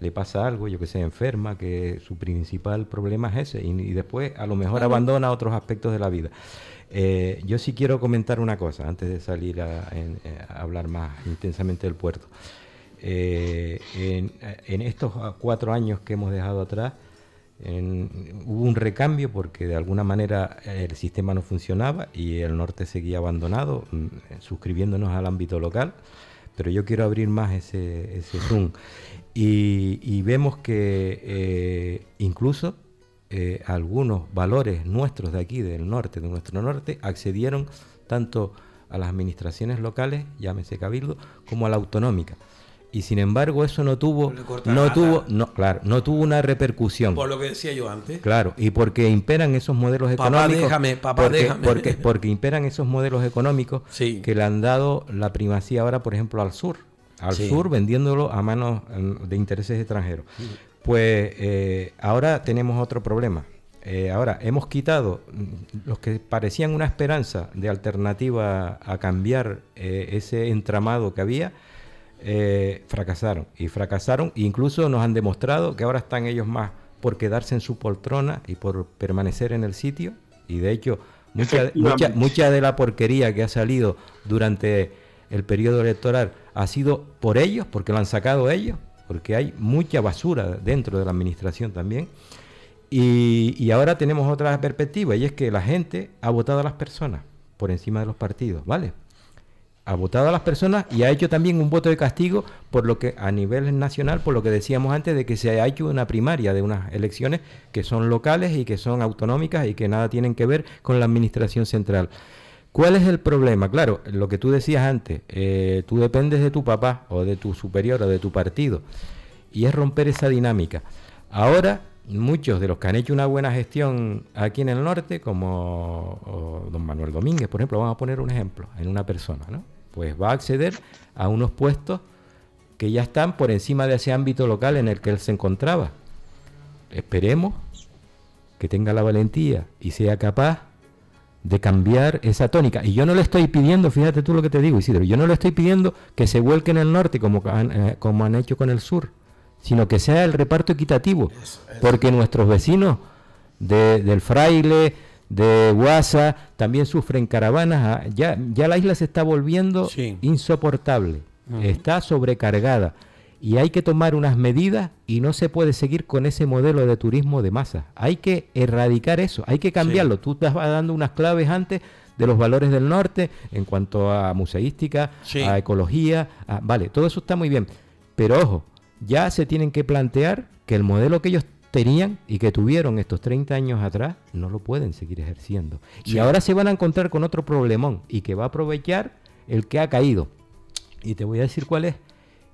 le pasa algo, yo que sé, enferma, que su principal problema es ese. Y, después a lo mejor abandona otros aspectos de la vida. Eh, yo sí quiero comentar una cosa antes de salir a, eh, hablar más intensamente del puerto. Eh, en, estos cuatro años que hemos dejado atrás, hubo un recambio porque de alguna manera el sistema no funcionaba y el norte seguía abandonado, mm, suscribiéndonos al ámbito local, pero yo quiero abrir más ese, zoom. Y, vemos que incluso eh, algunos valores nuestros de aquí, del norte, de nuestro norte, accedieron tanto a las administraciones locales, llámese cabildo, como a la autonómica. Y sin embargo eso no tuvo, no, tuvo, no, claro, no tuvo una repercusión. Por lo que decía yo antes. Claro, y porque imperan esos modelos papá, económicos. Déjame, papá, porque, déjame. Porque, imperan esos modelos económicos que le han dado la primacía ahora, por ejemplo, al sur al sur vendiéndolo a manos mm, de intereses extranjeros. Pues eh, ahora tenemos otro problema. Eh, ahora, hemos quitado mm, los que parecían una esperanza de alternativa a cambiar eh, ese entramado que había, fracasaron. Y fracasaron, e incluso nos han demostrado que ahora están ellos más por quedarse en su poltrona y por permanecer en el sitio. Y de hecho, mucha de la porquería que ha salido durante el periodo electoral ha sido por ellos, porque lo han sacado ellos, porque hay mucha basura dentro de la administración también. Y, ahora tenemos otra perspectiva, y es que la gente ha votado a las personas por encima de los partidos, ¿vale? Ha votado a las personas y ha hecho también un voto de castigo por lo que a nivel nacional, por lo que decíamos antes de que se ha hecho una primaria de unas elecciones que son locales y que son autonómicas y que nada tienen que ver con la administración central. ¿Cuál es el problema? Claro, lo que tú decías antes, eh, tú dependes de tu papá o de tu superior o de tu partido, y es romper esa dinámica. Ahora, muchos de los que han hecho una buena gestión aquí en el norte, como don Manuel Domínguez, por ejemplo, vamos a poner un ejemplo en una persona, ¿no? Pues va a acceder a unos puestos que ya están por encima de ese ámbito local en el que él se encontraba. Esperemos que tenga la valentía y sea capaz de cambiar esa tónica. Y yo no le estoy pidiendo, fíjate tú lo que te digo, Isidro, yo no le estoy pidiendo que se vuelque en el norte como han, eh, como han hecho con el sur, sino que sea el reparto equitativo, porque nuestros vecinos de, del fraile, de Guasa, también sufren caravanas, ah, ya, ya la isla se está volviendo insoportable, está sobrecargada y hay que tomar unas medidas y no se puede seguir con ese modelo de turismo de masa. Hay que erradicar eso, hay que cambiarlo. Tú estás dando unas claves antes de los valores del norte en cuanto a museística, a ecología, vale, todo eso está muy bien. Pero ojo, ya se tienen que plantear que el modelo que ellos tenían y que tuvieron estos 30 años atrás no lo pueden seguir ejerciendo. Y ahora se van a encontrar con otro problemón y que va a aprovechar el que ha caído. Y te voy a decir cuál es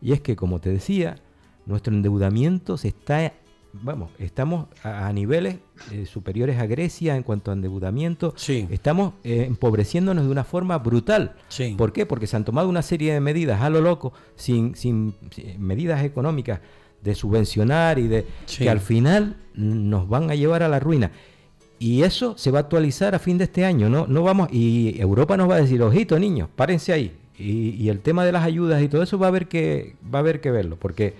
y es que, como te decía, nuestro endeudamiento se está, vamos, estamos a, niveles eh, superiores a Grecia en cuanto a endeudamiento. Estamos eh, empobreciéndonos de una forma brutal. ¿Por qué? Porque se han tomado una serie de medidas a lo loco, sin, medidas económicas de subvencionar y de que al final nos van a llevar a la ruina. Y eso se va a actualizar a fin de este año, ¿no? No vamos y Europa nos va a decir, "Ojito, niños, párense ahí." Y, el tema de las ayudas y todo eso va a haber que, va a haber que verlo, porque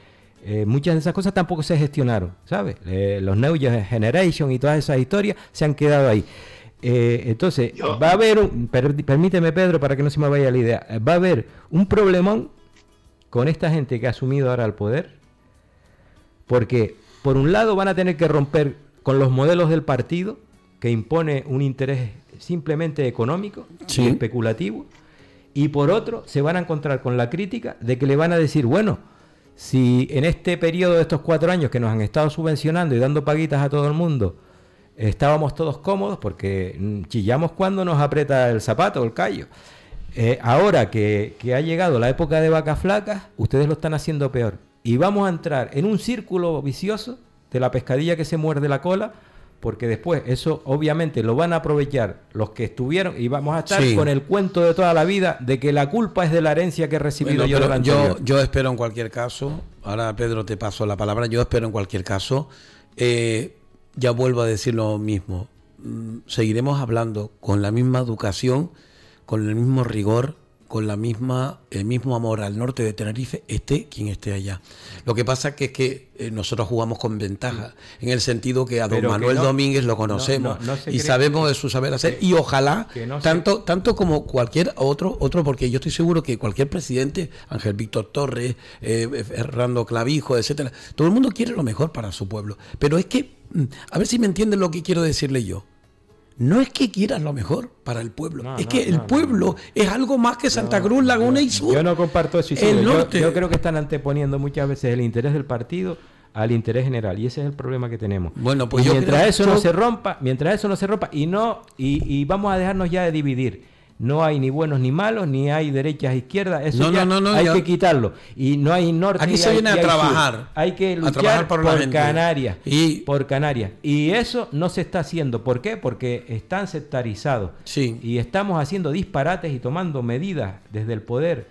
eh, muchas de esas cosas tampoco se gestionaron, ¿sabes? Eh, los New Generation y todas esas historias se han quedado ahí. Eh, entonces, va a haber, un, permíteme Pedro, para que no se me vaya la idea, va a haber un problemón con esta gente que ha asumido ahora el poder, porque por un lado van a tener que romper con los modelos del partido, que impone un interés simplemente económico y especulativo, y por otro se van a encontrar con la crítica de que le van a decir, bueno, si en este periodo de estos cuatro años que nos han estado subvencionando y dando paguitas a todo el mundo, estábamos todos cómodos porque mm, chillamos cuando nos aprieta el zapato o el callo. Eh, ahora que, que, ha llegado la época de vacas flacas, ustedes lo están haciendo peor. Y vamos a entrar en un círculo vicioso de la pescadilla que se muerde la cola porque después eso obviamente lo van a aprovechar los que estuvieron y vamos a estar con el cuento de toda la vida de que la culpa es de la herencia que he recibido yo, yo Yo espero en cualquier caso, ahora Pedro te paso la palabra, yo espero en cualquier caso, eh, ya vuelvo a decir lo mismo, mm, seguiremos hablando con la misma educación, con el mismo rigor con la misma, el mismo amor al norte de Tenerife, esté quien esté allá. Lo que pasa es que eh, nosotros jugamos con ventaja, en el sentido que a don Manuel Domínguez lo conocemos y sabemos de su saber hacer, y ojalá, tanto, tanto como cualquier otro, otro, porque yo estoy seguro que cualquier presidente, Ángel Víctor Torres, eh, Fernando Clavijo, etcétera, todo el mundo quiere lo mejor para su pueblo. Pero es que, mm, a ver si me entienden lo que quiero decirle yo no es que quieras lo mejor para el pueblo, es que el pueblo es algo más que Santa Cruz, Laguna y Sur. Yo no comparto eso. Yo, creo que están anteponiendo muchas veces el interés del partido al interés general y ese es el problema que tenemos. Bueno, pues mientras eso no se rompa, mientras eso no se rompa y no y vamos a dejarnos ya de dividir no hay ni buenos ni malos, ni hay derechas e izquierdas, eso ya no, hay que quitarlo. Y no hay norte. Aquí se viene hay, a trabajar. Hay que luchar por, Canarias. Y... Por Canarias. Y eso no se está haciendo. ¿Por qué? Porque están sectarizados. Sí. Y estamos haciendo disparates y tomando medidas desde el poder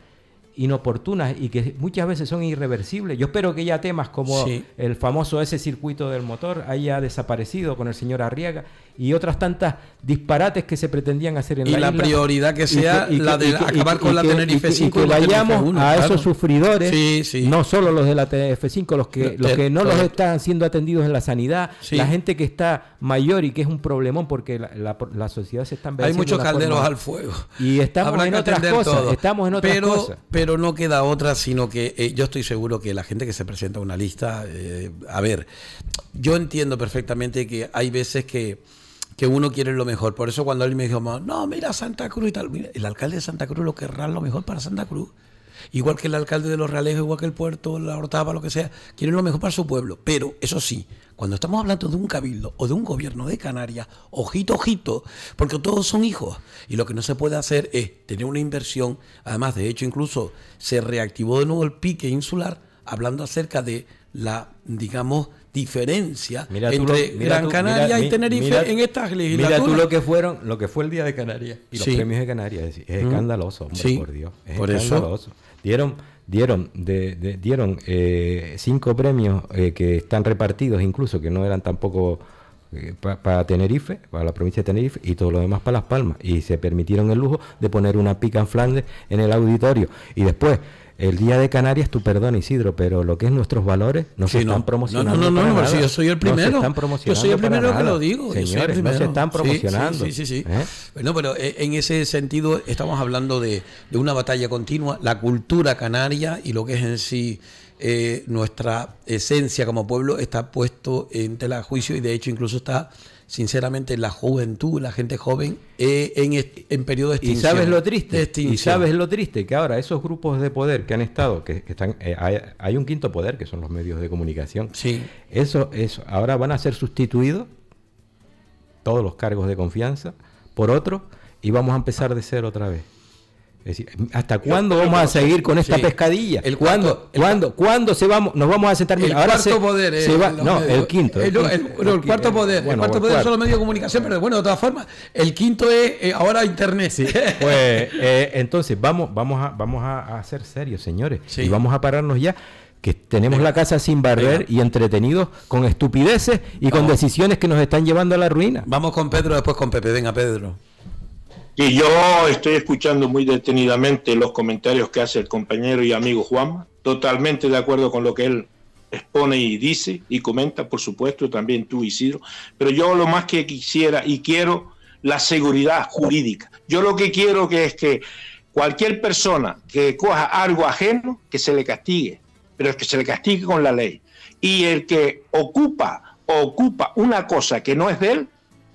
inoportunas y que muchas veces son irreversibles. Yo espero que ya temas como el famoso ese circuito del motor haya desaparecido con el señor Arriaga y otras tantas disparates que se pretendían hacer en la y la, prioridad que sea la de acabar con la Tenerife 5 y que vayamos a esos sufridores, no solo los de la tf 5, los que, los que no los están siendo atendidos en la sanidad, la gente que está mayor y que es un problemón porque la, sociedad se está Hay muchos calderos al fuego. Y estamos en otras cosas, estamos en otras cosas. Pero pero no queda otra, sino que eh, yo estoy seguro que la gente que se presenta a una lista, eh, a ver, yo entiendo perfectamente que hay veces que, uno quiere lo mejor. Por eso cuando alguien me dijo, no, mira Santa Cruz y tal, el alcalde de Santa Cruz lo querrá lo mejor para Santa Cruz igual que el alcalde de Los Reales, igual que el puerto, la Hortaba, lo que sea, quieren lo mejor para su pueblo. Pero, eso sí, cuando estamos hablando de un cabildo o de un gobierno de Canarias, ojito, ojito, porque todos son hijos. Y lo que no se puede hacer es tener una inversión. Además, de hecho, incluso se reactivó de nuevo el pique insular, hablando acerca de la, digamos, diferencia entre Gran Canaria y Tenerife en estas legislaturas. Mira tú lo que fueron, lo que fue el día de Canarias y los premios de Canarias. Es, mm. escandaloso, por Dios. Es escandaloso. Eso, Dieron, dieron, dieron eh, cinco premios eh, que están repartidos, incluso que no eran tampoco eh, para Tenerife, para la provincia de Tenerife y todo lo demás para Las Palmas. Y se permitieron el lujo de poner una pica en Flandes en el auditorio. Y después el Día de Canarias, tu perdón Isidro, pero lo que es nuestros valores no se están promocionando. No, no, no, no, yo soy el primero. yo soy el primero que lo digo. Señores, se están promocionando. Sí, sí, sí. ¿eh? Bueno, pero eh, en ese sentido estamos hablando de, una batalla continua, la cultura canaria y lo que es en sí eh, nuestra esencia como pueblo está puesto en tela de juicio y de hecho incluso está sinceramente, la juventud, la gente joven, eh, en, en periodo de extinción. ¿Y sabes lo triste? ¿Y sabes lo triste? Que ahora esos grupos de poder que han estado, que, están, eh, hay, un quinto poder, que son los medios de comunicación. Sí. Eso, eso, ahora van a ser sustituidos todos los cargos de confianza por otro y vamos a empezar de cero otra vez. ¿hasta cuándo vamos a seguir con esta pescadilla? El ¿Cuándo, ¿cuándo, ¿Cuándo se vamos, nos vamos a sentar? El Ahora cuarto poder. el, no, el quinto. El, cuarto poder. el cuarto poder son los medios de comunicación, pero bueno, de todas formas, el quinto es eh, ahora Internet. pues eh, entonces, vamos, vamos, a, vamos a, ser serios, señores. Y vamos a pararnos ya que tenemos la casa sin barrer y entretenidos con estupideces y con decisiones que nos están llevando a la ruina. Vamos con Pedro, después con Pepe. Venga, Pedro. Y yo estoy escuchando muy detenidamente los comentarios que hace el compañero y amigo Juan, totalmente de acuerdo con lo que él expone y dice y comenta, por supuesto, también tú, Isidro, pero yo lo más que quisiera y quiero la seguridad jurídica. Yo lo que quiero que es que cualquier persona que coja algo ajeno, que se le castigue, pero que se le castigue con la ley. Y el que ocupa ocupa una cosa que no es de él,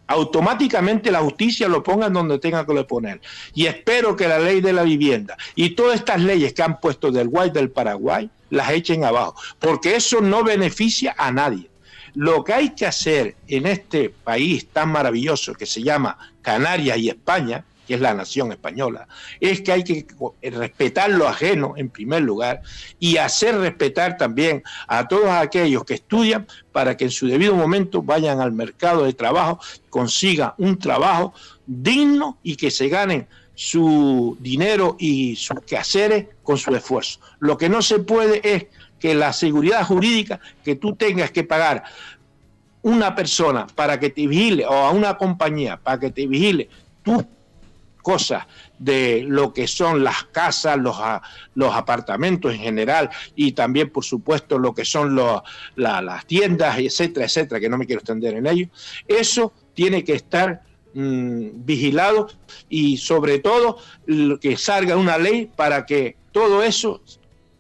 automáticamente la justicia lo ponga en donde tenga que lo poner. Y espero que la ley de la vivienda y todas estas leyes que han puesto del Guay del Paraguay las echen abajo, porque eso no beneficia a nadie. Lo que hay que hacer en este país tan maravilloso que se llama Canarias y España que es la nación española, es que hay que respetar lo ajeno en primer lugar y hacer respetar también a todos aquellos que estudian para que en su debido momento vayan al mercado de trabajo, consigan un trabajo digno y que se ganen su dinero y sus quehaceres con su esfuerzo. Lo que no se puede es que la seguridad jurídica que tú tengas que pagar una persona para que te vigile o a una compañía para que te vigile tus cosas de lo que son las casas, los, los apartamentos en general y también, por supuesto, lo que son las tiendas, etcétera, etcétera, que no me quiero extender en ello, eso tiene que estar mm, vigilado y sobre todo que salga una ley para que todo eso,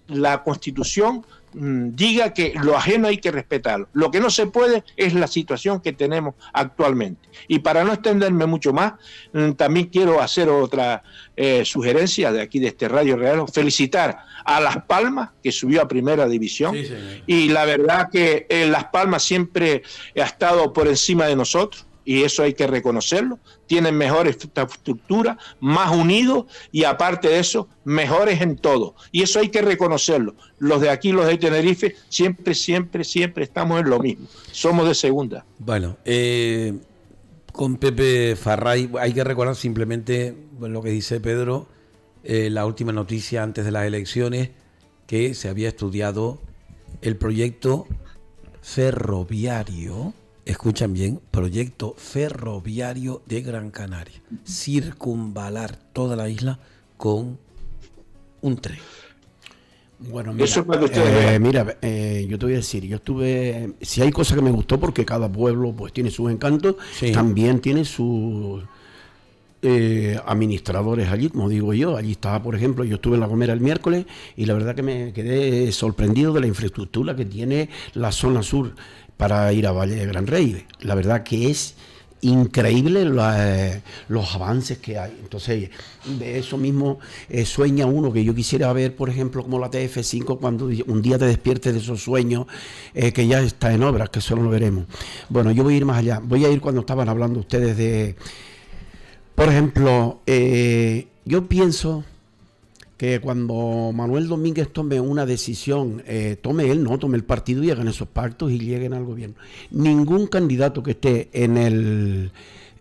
la constitución, Mm, diga que lo ajeno hay que respetarlo. Lo que no se puede es la situación que tenemos actualmente. Y para no extenderme mucho más, mm, también quiero hacer otra eh, sugerencia de aquí de este Radio Real, felicitar a Las Palmas, que subió a primera división, y la verdad que eh, Las Palmas siempre ha estado por encima de nosotros y eso hay que reconocerlo, tienen mejor infraestructura, más unidos y aparte de eso, mejores en todo. Y eso hay que reconocerlo. Los de aquí, los de Tenerife, siempre, siempre, siempre estamos en lo mismo. Somos de segunda. Bueno, eh, con Pepe Farray hay que recordar simplemente lo que dice Pedro, eh, la última noticia antes de las elecciones, que se había estudiado el proyecto ferroviario escuchan bien, proyecto ferroviario de Gran Canaria. Circunvalar toda la isla con un tren. Bueno, mira, eh, eh, yo te voy a decir, yo estuve, si hay cosas que me gustó, porque cada pueblo pues tiene sus encantos, también tiene sus eh, administradores allí, como digo yo, allí estaba, por ejemplo, yo estuve en La Gomera el miércoles y la verdad que me quedé sorprendido de la infraestructura que tiene la zona sur para ir a Valle de Gran Rey. La verdad que es increíble eh, los avances que hay. Entonces, de eso mismo eh, sueña uno que yo quisiera ver, por ejemplo, como la TF5, cuando un día te despiertes de esos sueños eh, que ya está en obras, que solo lo veremos. Bueno, yo voy a ir más allá. Voy a ir cuando estaban hablando ustedes de, por ejemplo, yo pienso que cuando Manuel Domínguez tome una decisión, eh, tome él, no tome el partido y hagan esos pactos y lleguen al gobierno. Ningún candidato que esté en el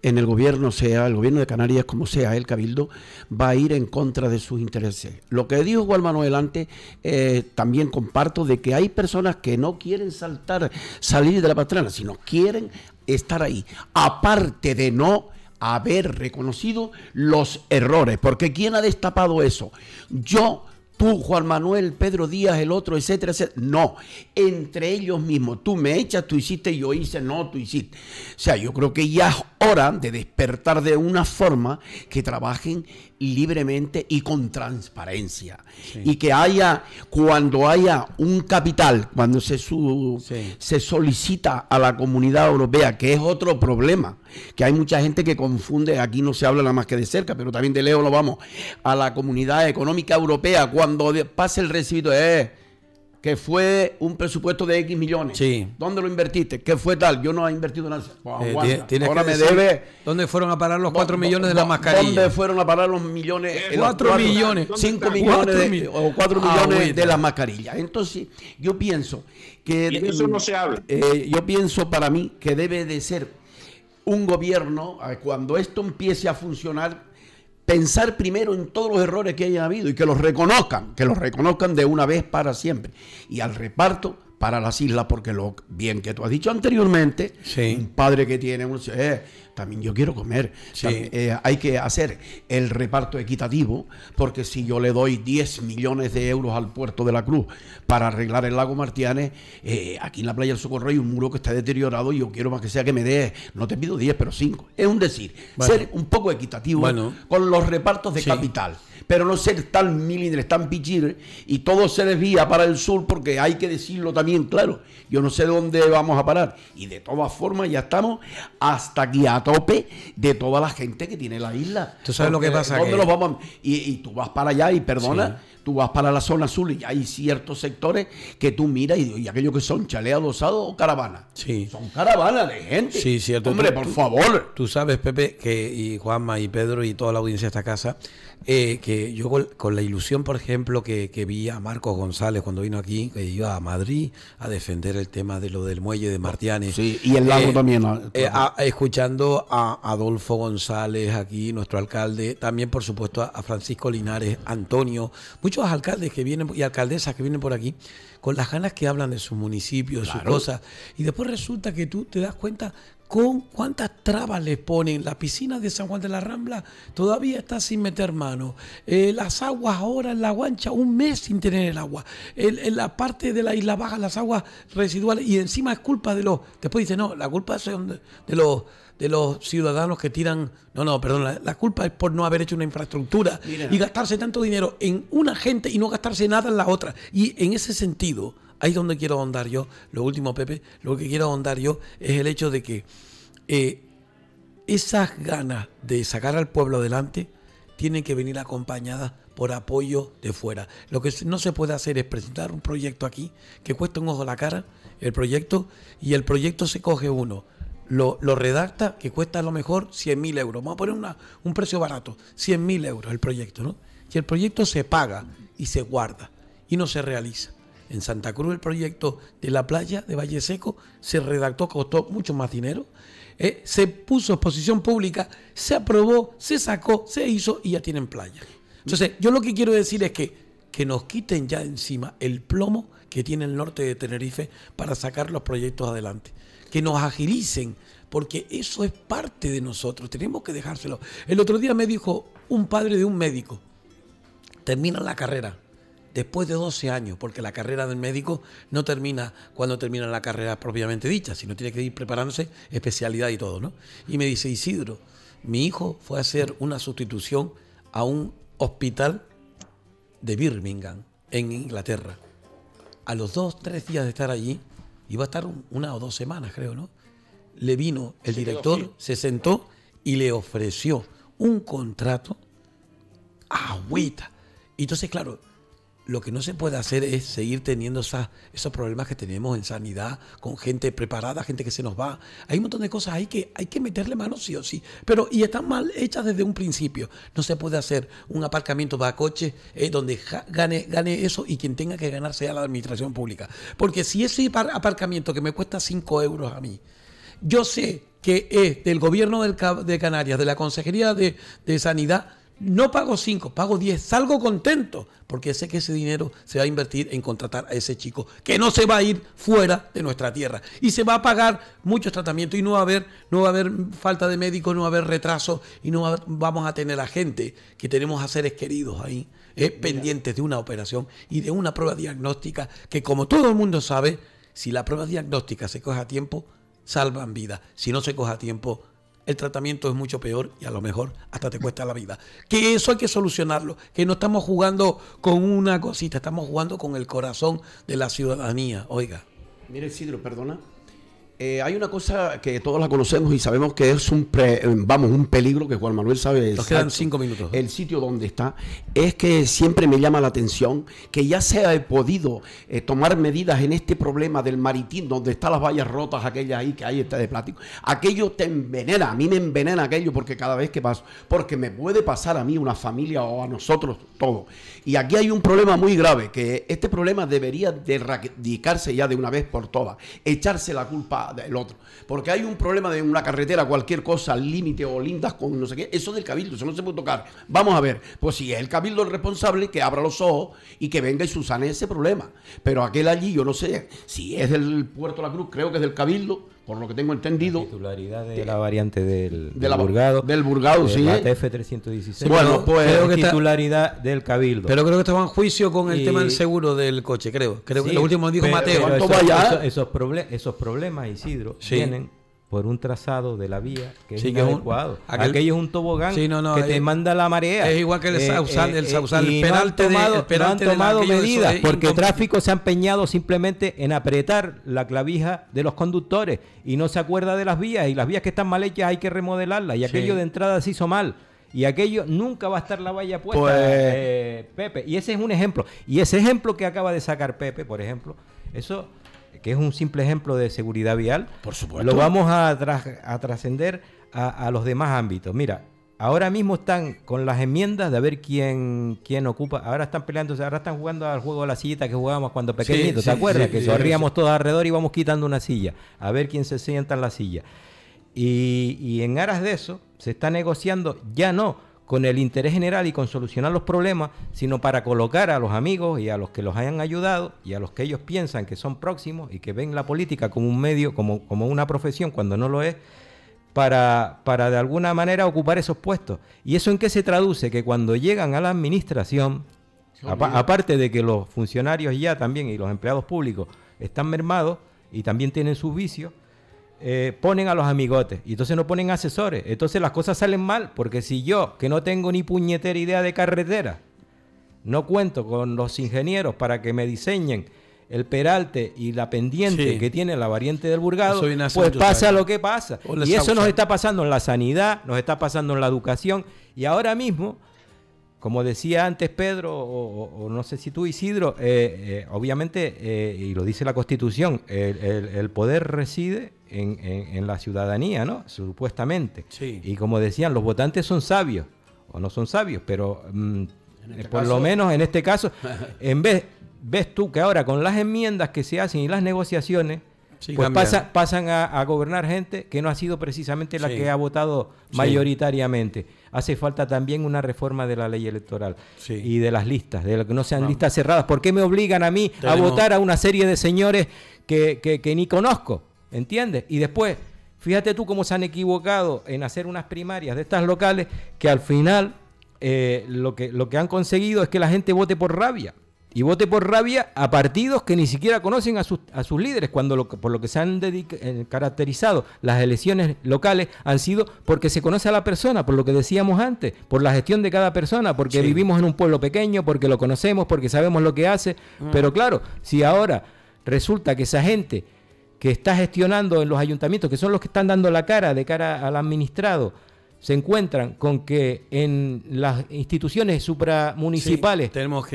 en el gobierno, sea el gobierno de Canarias, como sea el Cabildo, va a ir en contra de sus intereses. Lo que dijo Juan Manuel antes, eh, también comparto de que hay personas que no quieren saltar, salir de la patrana, sino quieren estar ahí. Aparte de no haber reconocido los errores. Porque ¿quién ha destapado eso? Yo, tú, Juan Manuel, Pedro Díaz, el otro, etcétera, etcétera. No, entre ellos mismos. Tú me echas, tú hiciste, yo hice, no, tú hiciste. O sea, yo creo que ya es hora de despertar de una forma que trabajen libremente y con transparencia. Y que haya, cuando haya un capital, cuando se, se solicita a la comunidad europea, que es otro problema, que hay mucha gente que confunde, aquí no se habla nada más que de cerca, pero también de Leo lo vamos, a la comunidad económica europea, cuando pase el recibo, eh, que fue un presupuesto de X millones. ¿Dónde lo invertiste? ¿Qué fue tal? Yo no he invertido nada. Eh, Ahora ¿Dónde fueron a parar los 4 millones de la mascarilla? ¿Dónde fueron a parar los millones? 4 eh, eh, millones. 5 millones o 4 millones de ah, la mascarilla. Entonces, yo pienso que. eso no se habla. yo pienso para mí que debe de ser un gobierno, cuando esto empiece a funcionar, pensar primero en todos los errores que hayan habido y que los reconozcan, que los reconozcan de una vez para siempre. Y al reparto para las islas, porque lo bien que tú has dicho anteriormente, un padre que tiene un... Eh, también yo quiero comer. Eh, hay que hacer el reparto equitativo, porque si yo le doy 10 millones de euros al puerto de la Cruz para arreglar el lago Martianes, eh, aquí en la playa del Socorro hay un muro que está deteriorado y yo quiero más que sea que me dé, no te pido 10, pero 5. Es un decir, ser un poco equitativo con los repartos de capital pero no ser tan milindres, tan pichir, y todo se desvía para el sur porque hay que decirlo también, claro, yo no sé dónde vamos a parar. Y de todas formas ya estamos hasta aquí a tope de toda la gente que tiene la isla. Tú sabes lo que pasa. ¿dónde vamos y, tú vas para allá y perdona. Tú vas para la zona azul y hay ciertos sectores que tú miras y, aquellos que son chaleados, o caravanas. Sí. Son caravanas de gente. Sí, cierto. Hombre, por favor. Tú sabes, Pepe, que y Juanma y Pedro y toda la audiencia de esta casa, eh, que yo con, la ilusión, por ejemplo, que, vi a Marcos González cuando vino aquí, que iba a Madrid a defender el tema de lo del muelle de Martianes. Sí, y el lago eh, también. Eh, escuchando a Adolfo González aquí, nuestro alcalde, también, por supuesto, a, Francisco Linares, Antonio, muchos alcaldes que vienen y alcaldesas que vienen por aquí con las ganas que hablan de sus municipio de sus cosas. Y después resulta que tú te das cuenta con cuántas trabas les ponen. La piscina de San Juan de la Rambla todavía está sin meter mano. Eh, las aguas ahora en la guancha, un mes sin tener el agua. en la parte de la isla baja, las aguas residuales. Y encima es culpa de los. Después dice, no, la culpa es de los de los ciudadanos que tiran. No, no, perdón, la, culpa es por no haber hecho una infraestructura y gastarse tanto dinero en una gente y no gastarse nada en la otra. Y en ese sentido, ahí es donde quiero ahondar yo. Lo último, Pepe, lo que quiero ahondar yo es el hecho de que eh, esas ganas de sacar al pueblo adelante tienen que venir acompañadas por apoyo de fuera. Lo que no se puede hacer es presentar un proyecto aquí que cuesta un ojo la cara, el proyecto, y el proyecto se coge uno lo, redacta que cuesta a lo mejor 100 mil euros. Vamos a poner una, un precio barato, 100 mil euros el proyecto, ¿no? Y el proyecto se paga y se guarda y no se realiza. En Santa Cruz el proyecto de la playa de Valle Seco se redactó, costó mucho más dinero, eh, se puso exposición pública, se aprobó, se sacó, se hizo y ya tienen playa. Entonces, yo lo que quiero decir es que, que nos quiten ya encima el plomo que tiene el norte de Tenerife para sacar los proyectos adelante que nos agilicen, porque eso es parte de nosotros, tenemos que dejárselo. El otro día me dijo un padre de un médico, termina la carrera después de 12 años, porque la carrera del médico no termina cuando termina la carrera propiamente dicha, sino tiene que ir preparándose especialidad y todo, ¿no? Y me dice, Isidro, mi hijo fue a hacer una sustitución a un hospital de Birmingham, en Inglaterra. A los dos, tres días de estar allí, iba a estar una o dos semanas, creo, ¿no? Le vino el director, se sentó y le ofreció un contrato a agüita. entonces, claro, lo que no se puede hacer es seguir teniendo esos problemas que tenemos en sanidad, con gente preparada, gente que se nos va. Hay un montón de cosas hay que, hay que meterle mano sí o sí. Pero, y están mal hechas desde un principio. No se puede hacer un aparcamiento para coches eh, donde gane, gane eso y quien tenga que ganar sea la administración pública. Porque si ese aparcamiento que me cuesta 5 euros a mí, yo sé que es del gobierno del, de Canarias, de la Consejería de Sanidad, no pago 5, pago 10, salgo contento, porque sé que ese dinero se va a invertir en contratar a ese chico, que no se va a ir fuera de nuestra tierra. Y se va a pagar muchos tratamientos y no va a haber, no va a haber falta de médicos, no va a haber retraso y no vamos a tener a gente que tenemos a seres queridos ahí, ¿eh? pendientes de una operación y de una prueba diagnóstica que como todo el mundo sabe, si la prueba diagnóstica se coge a tiempo, salvan vida. Si no se coge a tiempo, el tratamiento es mucho peor y a lo mejor hasta te cuesta la vida. Que eso hay que solucionarlo, que no estamos jugando con una cosita, estamos jugando con el corazón de la ciudadanía, oiga. Mire Isidro, perdona, eh, hay una cosa que todos la conocemos y sabemos que es un eh, vamos un peligro que Juan Manuel sabe. Nos quedan cinco minutos. ¿eh? El sitio donde está es que siempre me llama la atención que ya se ha podido tomar medidas en este problema del maritín donde están las vallas rotas aquellas ahí que hay este de plástico. Aquello te envenena, a mí me envenena aquello porque cada vez que paso, porque me puede pasar a mí una familia o a nosotros todo. Y aquí hay un problema muy grave que este problema debería de erradicarse ya de una vez por todas, echarse la culpa del el otro. Porque hay un problema de una carretera, cualquier cosa, límite o lindas con no sé qué, eso es del cabildo, eso no se puede tocar. Vamos a ver, pues si es el cabildo el responsable, que abra los ojos y que venga y susane ese problema. Pero aquel allí, yo no sé, si es del puerto la Cruz, creo que es del cabildo por lo que tengo entendido. titularidad de, la variante del, Burgado. Del Burgado, sí. La TF316. bueno, pues. titularidad del Cabildo. Pero creo que va en juicio con el tema del seguro del coche, creo. Creo que lo último dijo Mateo. esos, esos, esos, problemas, Isidro, sí por un trazado de la vía que es inadecuado. aquello es un tobogán que te eh, manda la marea. Es igual que el eh, Sausal, eh, el, Sausal, tomado, han tomado medidas porque el tráfico se ha empeñado simplemente en apretar la clavija de los conductores y no se acuerda de las vías y las vías que están mal hechas hay que remodelarlas y aquello de entrada se hizo mal. Y aquello nunca va a estar la valla puesta, pues Pepe. Y ese es un ejemplo. Y ese ejemplo que acaba de sacar Pepe, por ejemplo, eso que es un simple ejemplo de seguridad vial, Por supuesto. lo vamos a, trascender a, los demás ámbitos. Mira, ahora mismo están con las enmiendas de a ver quién, quién ocupa. Ahora están peleando, ahora están jugando al juego de la sillita que jugábamos cuando pequeñitos, ¿se ¿te acuerdas? que corríamos todos alrededor y íbamos quitando una silla, a ver quién se sienta en la silla. Y, y en aras de eso, se está negociando ya no con el interés general y con solucionar los problemas, sino para colocar a los amigos y a los que los hayan ayudado y a los que ellos piensan que son próximos y que ven la política como un medio, como, como una profesión cuando no lo es, para, para de alguna manera ocupar esos puestos. ¿Y eso en qué se traduce? Que cuando llegan a la administración, aparte de que los funcionarios ya también y los empleados públicos están mermados y también tienen sus vicios, eh, ponen a los amigotes y entonces no ponen asesores. Entonces las cosas salen mal porque si yo, que no tengo ni puñetera idea de carretera, no cuento con los ingenieros para que me diseñen el peralte y la pendiente que tiene la variante del Burgado, pues pasa lo que pasa. Y eso nos está pasando en la sanidad, nos está pasando en la educación y ahora mismo como decía antes Pedro, o, no sé si tú Isidro, eh, eh, obviamente, y lo dice la Constitución, el, el, poder reside en, la ciudadanía, ¿no? Supuestamente. Y como decían, los votantes son sabios, o no son sabios, pero mm, eh, este por lo menos en este caso, en vez, ves tú que ahora con las enmiendas que se hacen y las negociaciones, pues pasa, pasan a, gobernar gente que no ha sido precisamente la que ha votado mayoritariamente. Hace falta también una reforma de la ley electoral y de las listas, de que no sean listas cerradas. ¿Por qué me obligan a mí a votar a una serie de señores que ni conozco? ¿Entiendes? Y después, fíjate tú cómo se han equivocado en hacer unas primarias de estas locales que al final eh, lo, que, lo que han conseguido es que la gente vote por rabia. Y vote por rabia a partidos que ni siquiera conocen a sus, líderes, cuando por lo que se han eh, caracterizado las elecciones locales han sido porque se conoce a la persona, por lo que decíamos antes, por la gestión de cada persona, porque vivimos en un pueblo pequeño, porque lo conocemos, porque sabemos lo que hace. Mm. Pero claro, si ahora resulta que esa gente que está gestionando en los ayuntamientos, que son los que están dando la cara de cara al administrado, se encuentran con que en las instituciones supramunicipales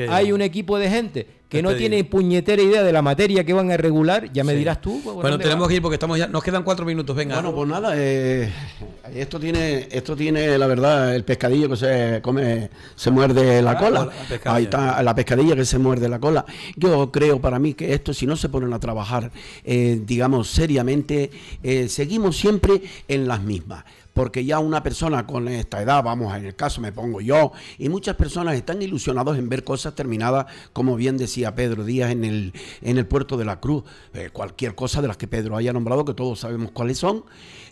hay un equipo de gente que no tiene puñetera idea de la materia que van a regular, ya me dirás tú. Bueno, tenemos que ir porque estamos ya, nos quedan cuatro minutos, venga. Bueno, pues nada, eh, esto tiene, esto tiene, la verdad, el pescadillo que se come, se muerde la ah, cola. Ahí está la pescadilla que se muerde la cola. Yo creo para mí que esto, si no se ponen a trabajar, eh, digamos, seriamente, eh, seguimos siempre en las mismas porque ya una persona con esta edad, vamos, en el caso me pongo yo, y muchas personas están ilusionados en ver cosas terminadas, como bien decía Pedro Díaz en el, en el puerto de la Cruz, eh, cualquier cosa de las que Pedro haya nombrado, que todos sabemos cuáles son,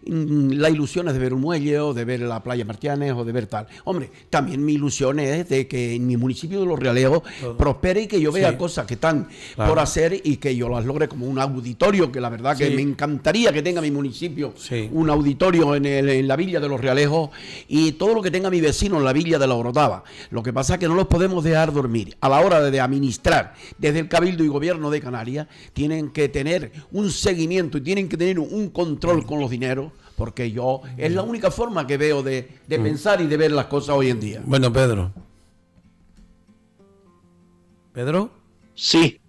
Mm, la ilusión es de ver un muelle o de ver la playa Martianes o de ver tal. Hombre, también mi ilusión es de que en mi municipio de Los Realejos prospere y que yo vea cosas que están por hacer y que yo las logre como un auditorio, que la verdad que me encantaría que tenga mi municipio un auditorio en, en, la villa de Los Realejos y todo lo que tenga mi vecino en la villa de La Orotava. Lo que pasa es que no los podemos dejar dormir. A la hora de administrar desde el Cabildo y Gobierno de Canarias, tienen que tener un seguimiento y tienen que tener un control con los dineros porque yo es la única forma que veo de, pensar y de ver las cosas hoy en día. Bueno, Pedro. Pedro. Sí.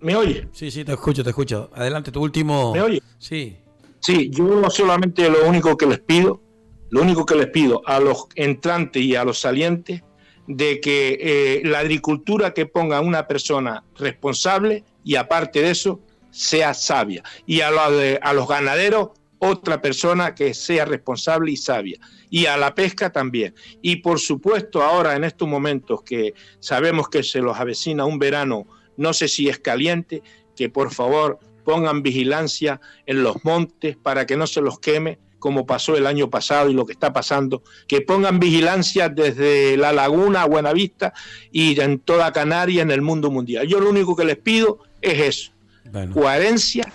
¿Me oye? Sí, sí, te escucho, te escucho. Adelante, tu último. ¿Me oye? Sí. Sí, yo solamente lo único que les pido, lo único que les pido a los entrantes y a los salientes, de que eh, la agricultura que ponga una persona responsable y aparte de eso, sea sabia. Y a, los ganaderos, otra persona que sea responsable y sabia. Y a la pesca también. Y por supuesto, ahora en estos momentos que sabemos que se los avecina un verano, no sé si es caliente, que por favor pongan vigilancia en los montes para que no se los queme, como pasó el año pasado y lo que está pasando, que pongan vigilancia desde la laguna a Buenavista y en toda Canaria en el mundo mundial. Yo lo único que les pido es eso, Coherencia,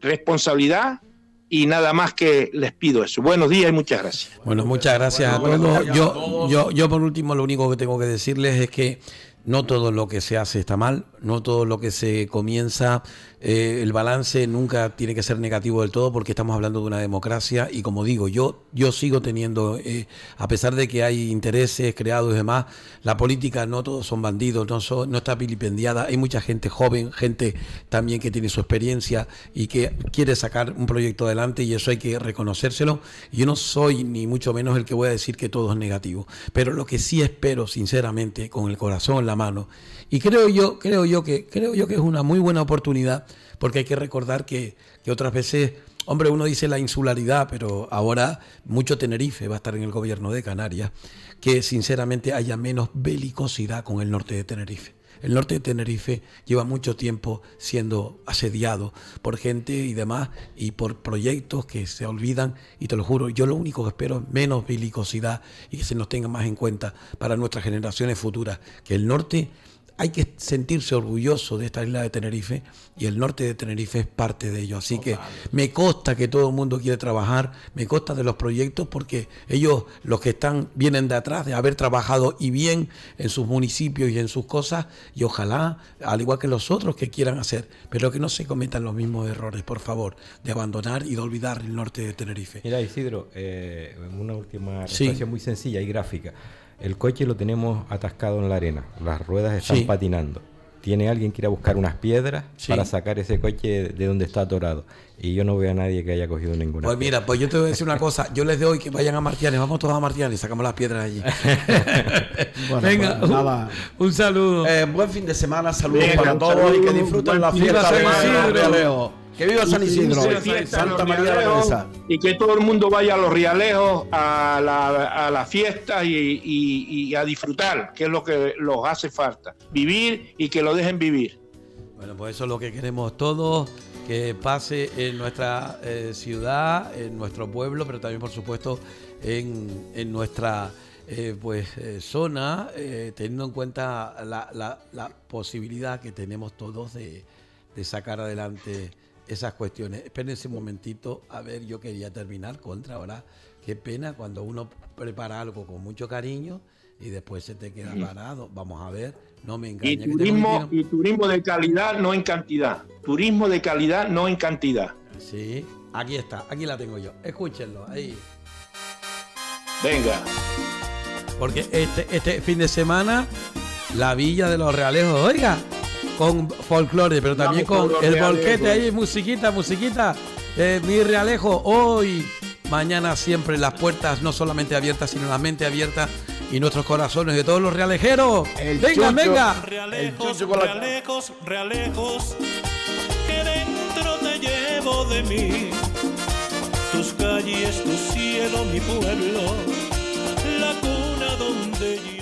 responsabilidad y nada más que les pido eso. Buenos días y muchas gracias. Bueno, muchas gracias a todos. yo, yo, yo por último lo único que tengo que decirles es que no todo lo que se hace está mal, no todo lo que se comienza eh, el balance nunca tiene que ser negativo del todo porque estamos hablando de una democracia y como digo, yo, yo sigo teniendo, eh, a pesar de que hay intereses creados y demás, la política no todos son bandidos, no, no está vilipendiada, hay mucha gente joven, gente también que tiene su experiencia y que quiere sacar un proyecto adelante y eso hay que reconocérselo. Yo no soy ni mucho menos el que voy a decir que todo es negativo, pero lo que sí espero sinceramente, con el corazón en la mano, y creo yo, creo yo que, creo yo que es una muy buena oportunidad, porque hay que recordar que, que otras veces, hombre, uno dice la insularidad, pero ahora mucho Tenerife va a estar en el gobierno de Canarias, que sinceramente haya menos belicosidad con el norte de Tenerife. El norte de Tenerife lleva mucho tiempo siendo asediado por gente y demás y por proyectos que se olvidan y te lo juro, yo lo único que espero es menos belicosidad y que se nos tenga más en cuenta para nuestras generaciones futuras, que el norte hay que sentirse orgulloso de esta isla de Tenerife y el norte de Tenerife es parte de ello. Así que me consta que todo el mundo quiere trabajar, me consta de los proyectos porque ellos, los que están, vienen de atrás de haber trabajado y bien en sus municipios y en sus cosas y ojalá, al igual que los otros que quieran hacer, pero que no se cometan los mismos errores, por favor, de abandonar y de olvidar el norte de Tenerife. Mira Isidro, eh, una última reflexión muy sencilla y gráfica. El coche lo tenemos atascado en la arena, las ruedas están patinando. Tiene alguien que ir a buscar unas piedras para sacar ese coche de donde está atorado. Y yo no veo a nadie que haya cogido ninguna. Pues mira, pues yo te voy a decir una cosa. Yo les doy que vayan a Martianes. Vamos todos a Martianes y sacamos las piedras allí. Venga, pues, nada. Un, saludo. Eh, buen fin de semana. Saludos para todos y que disfruten la fiesta. de que viva San Isidro, y, Santa María de la Y que todo el mundo vaya a los rialejos, a la, a fiesta y, a disfrutar, que es lo que los hace falta. Vivir y que lo dejen vivir. Bueno, pues eso es lo que queremos todos, que pase en nuestra eh, ciudad, en nuestro pueblo, pero también, por supuesto, en, nuestra... Eh, pues eh, zona, teniendo en cuenta la, posibilidad que tenemos todos de sacar adelante esas cuestiones. Espérense un momentito, a ver, yo quería terminar contra ahora. Qué pena cuando uno prepara algo con mucho cariño y después se te queda parado. Vamos a ver, no me engañes. Y turismo, y turismo de calidad, no en cantidad. Turismo de calidad, no en cantidad. Sí, aquí está, aquí la tengo yo. Escúchenlo, ahí. Venga. Porque este, este fin de semana, la Villa de los Realejos, oiga, con folclore, pero también con el bolquete ahí, musiquita, musiquita. Eh, mi realejo, hoy, mañana siempre las puertas no solamente abiertas, sino la mente abierta y nuestros corazones de todos los realejeros. El venga, venga. Realejos, realejos, realejos, que dentro te llevo de mí. Tus calles, tu cielo, mi pueblo, la cuna donde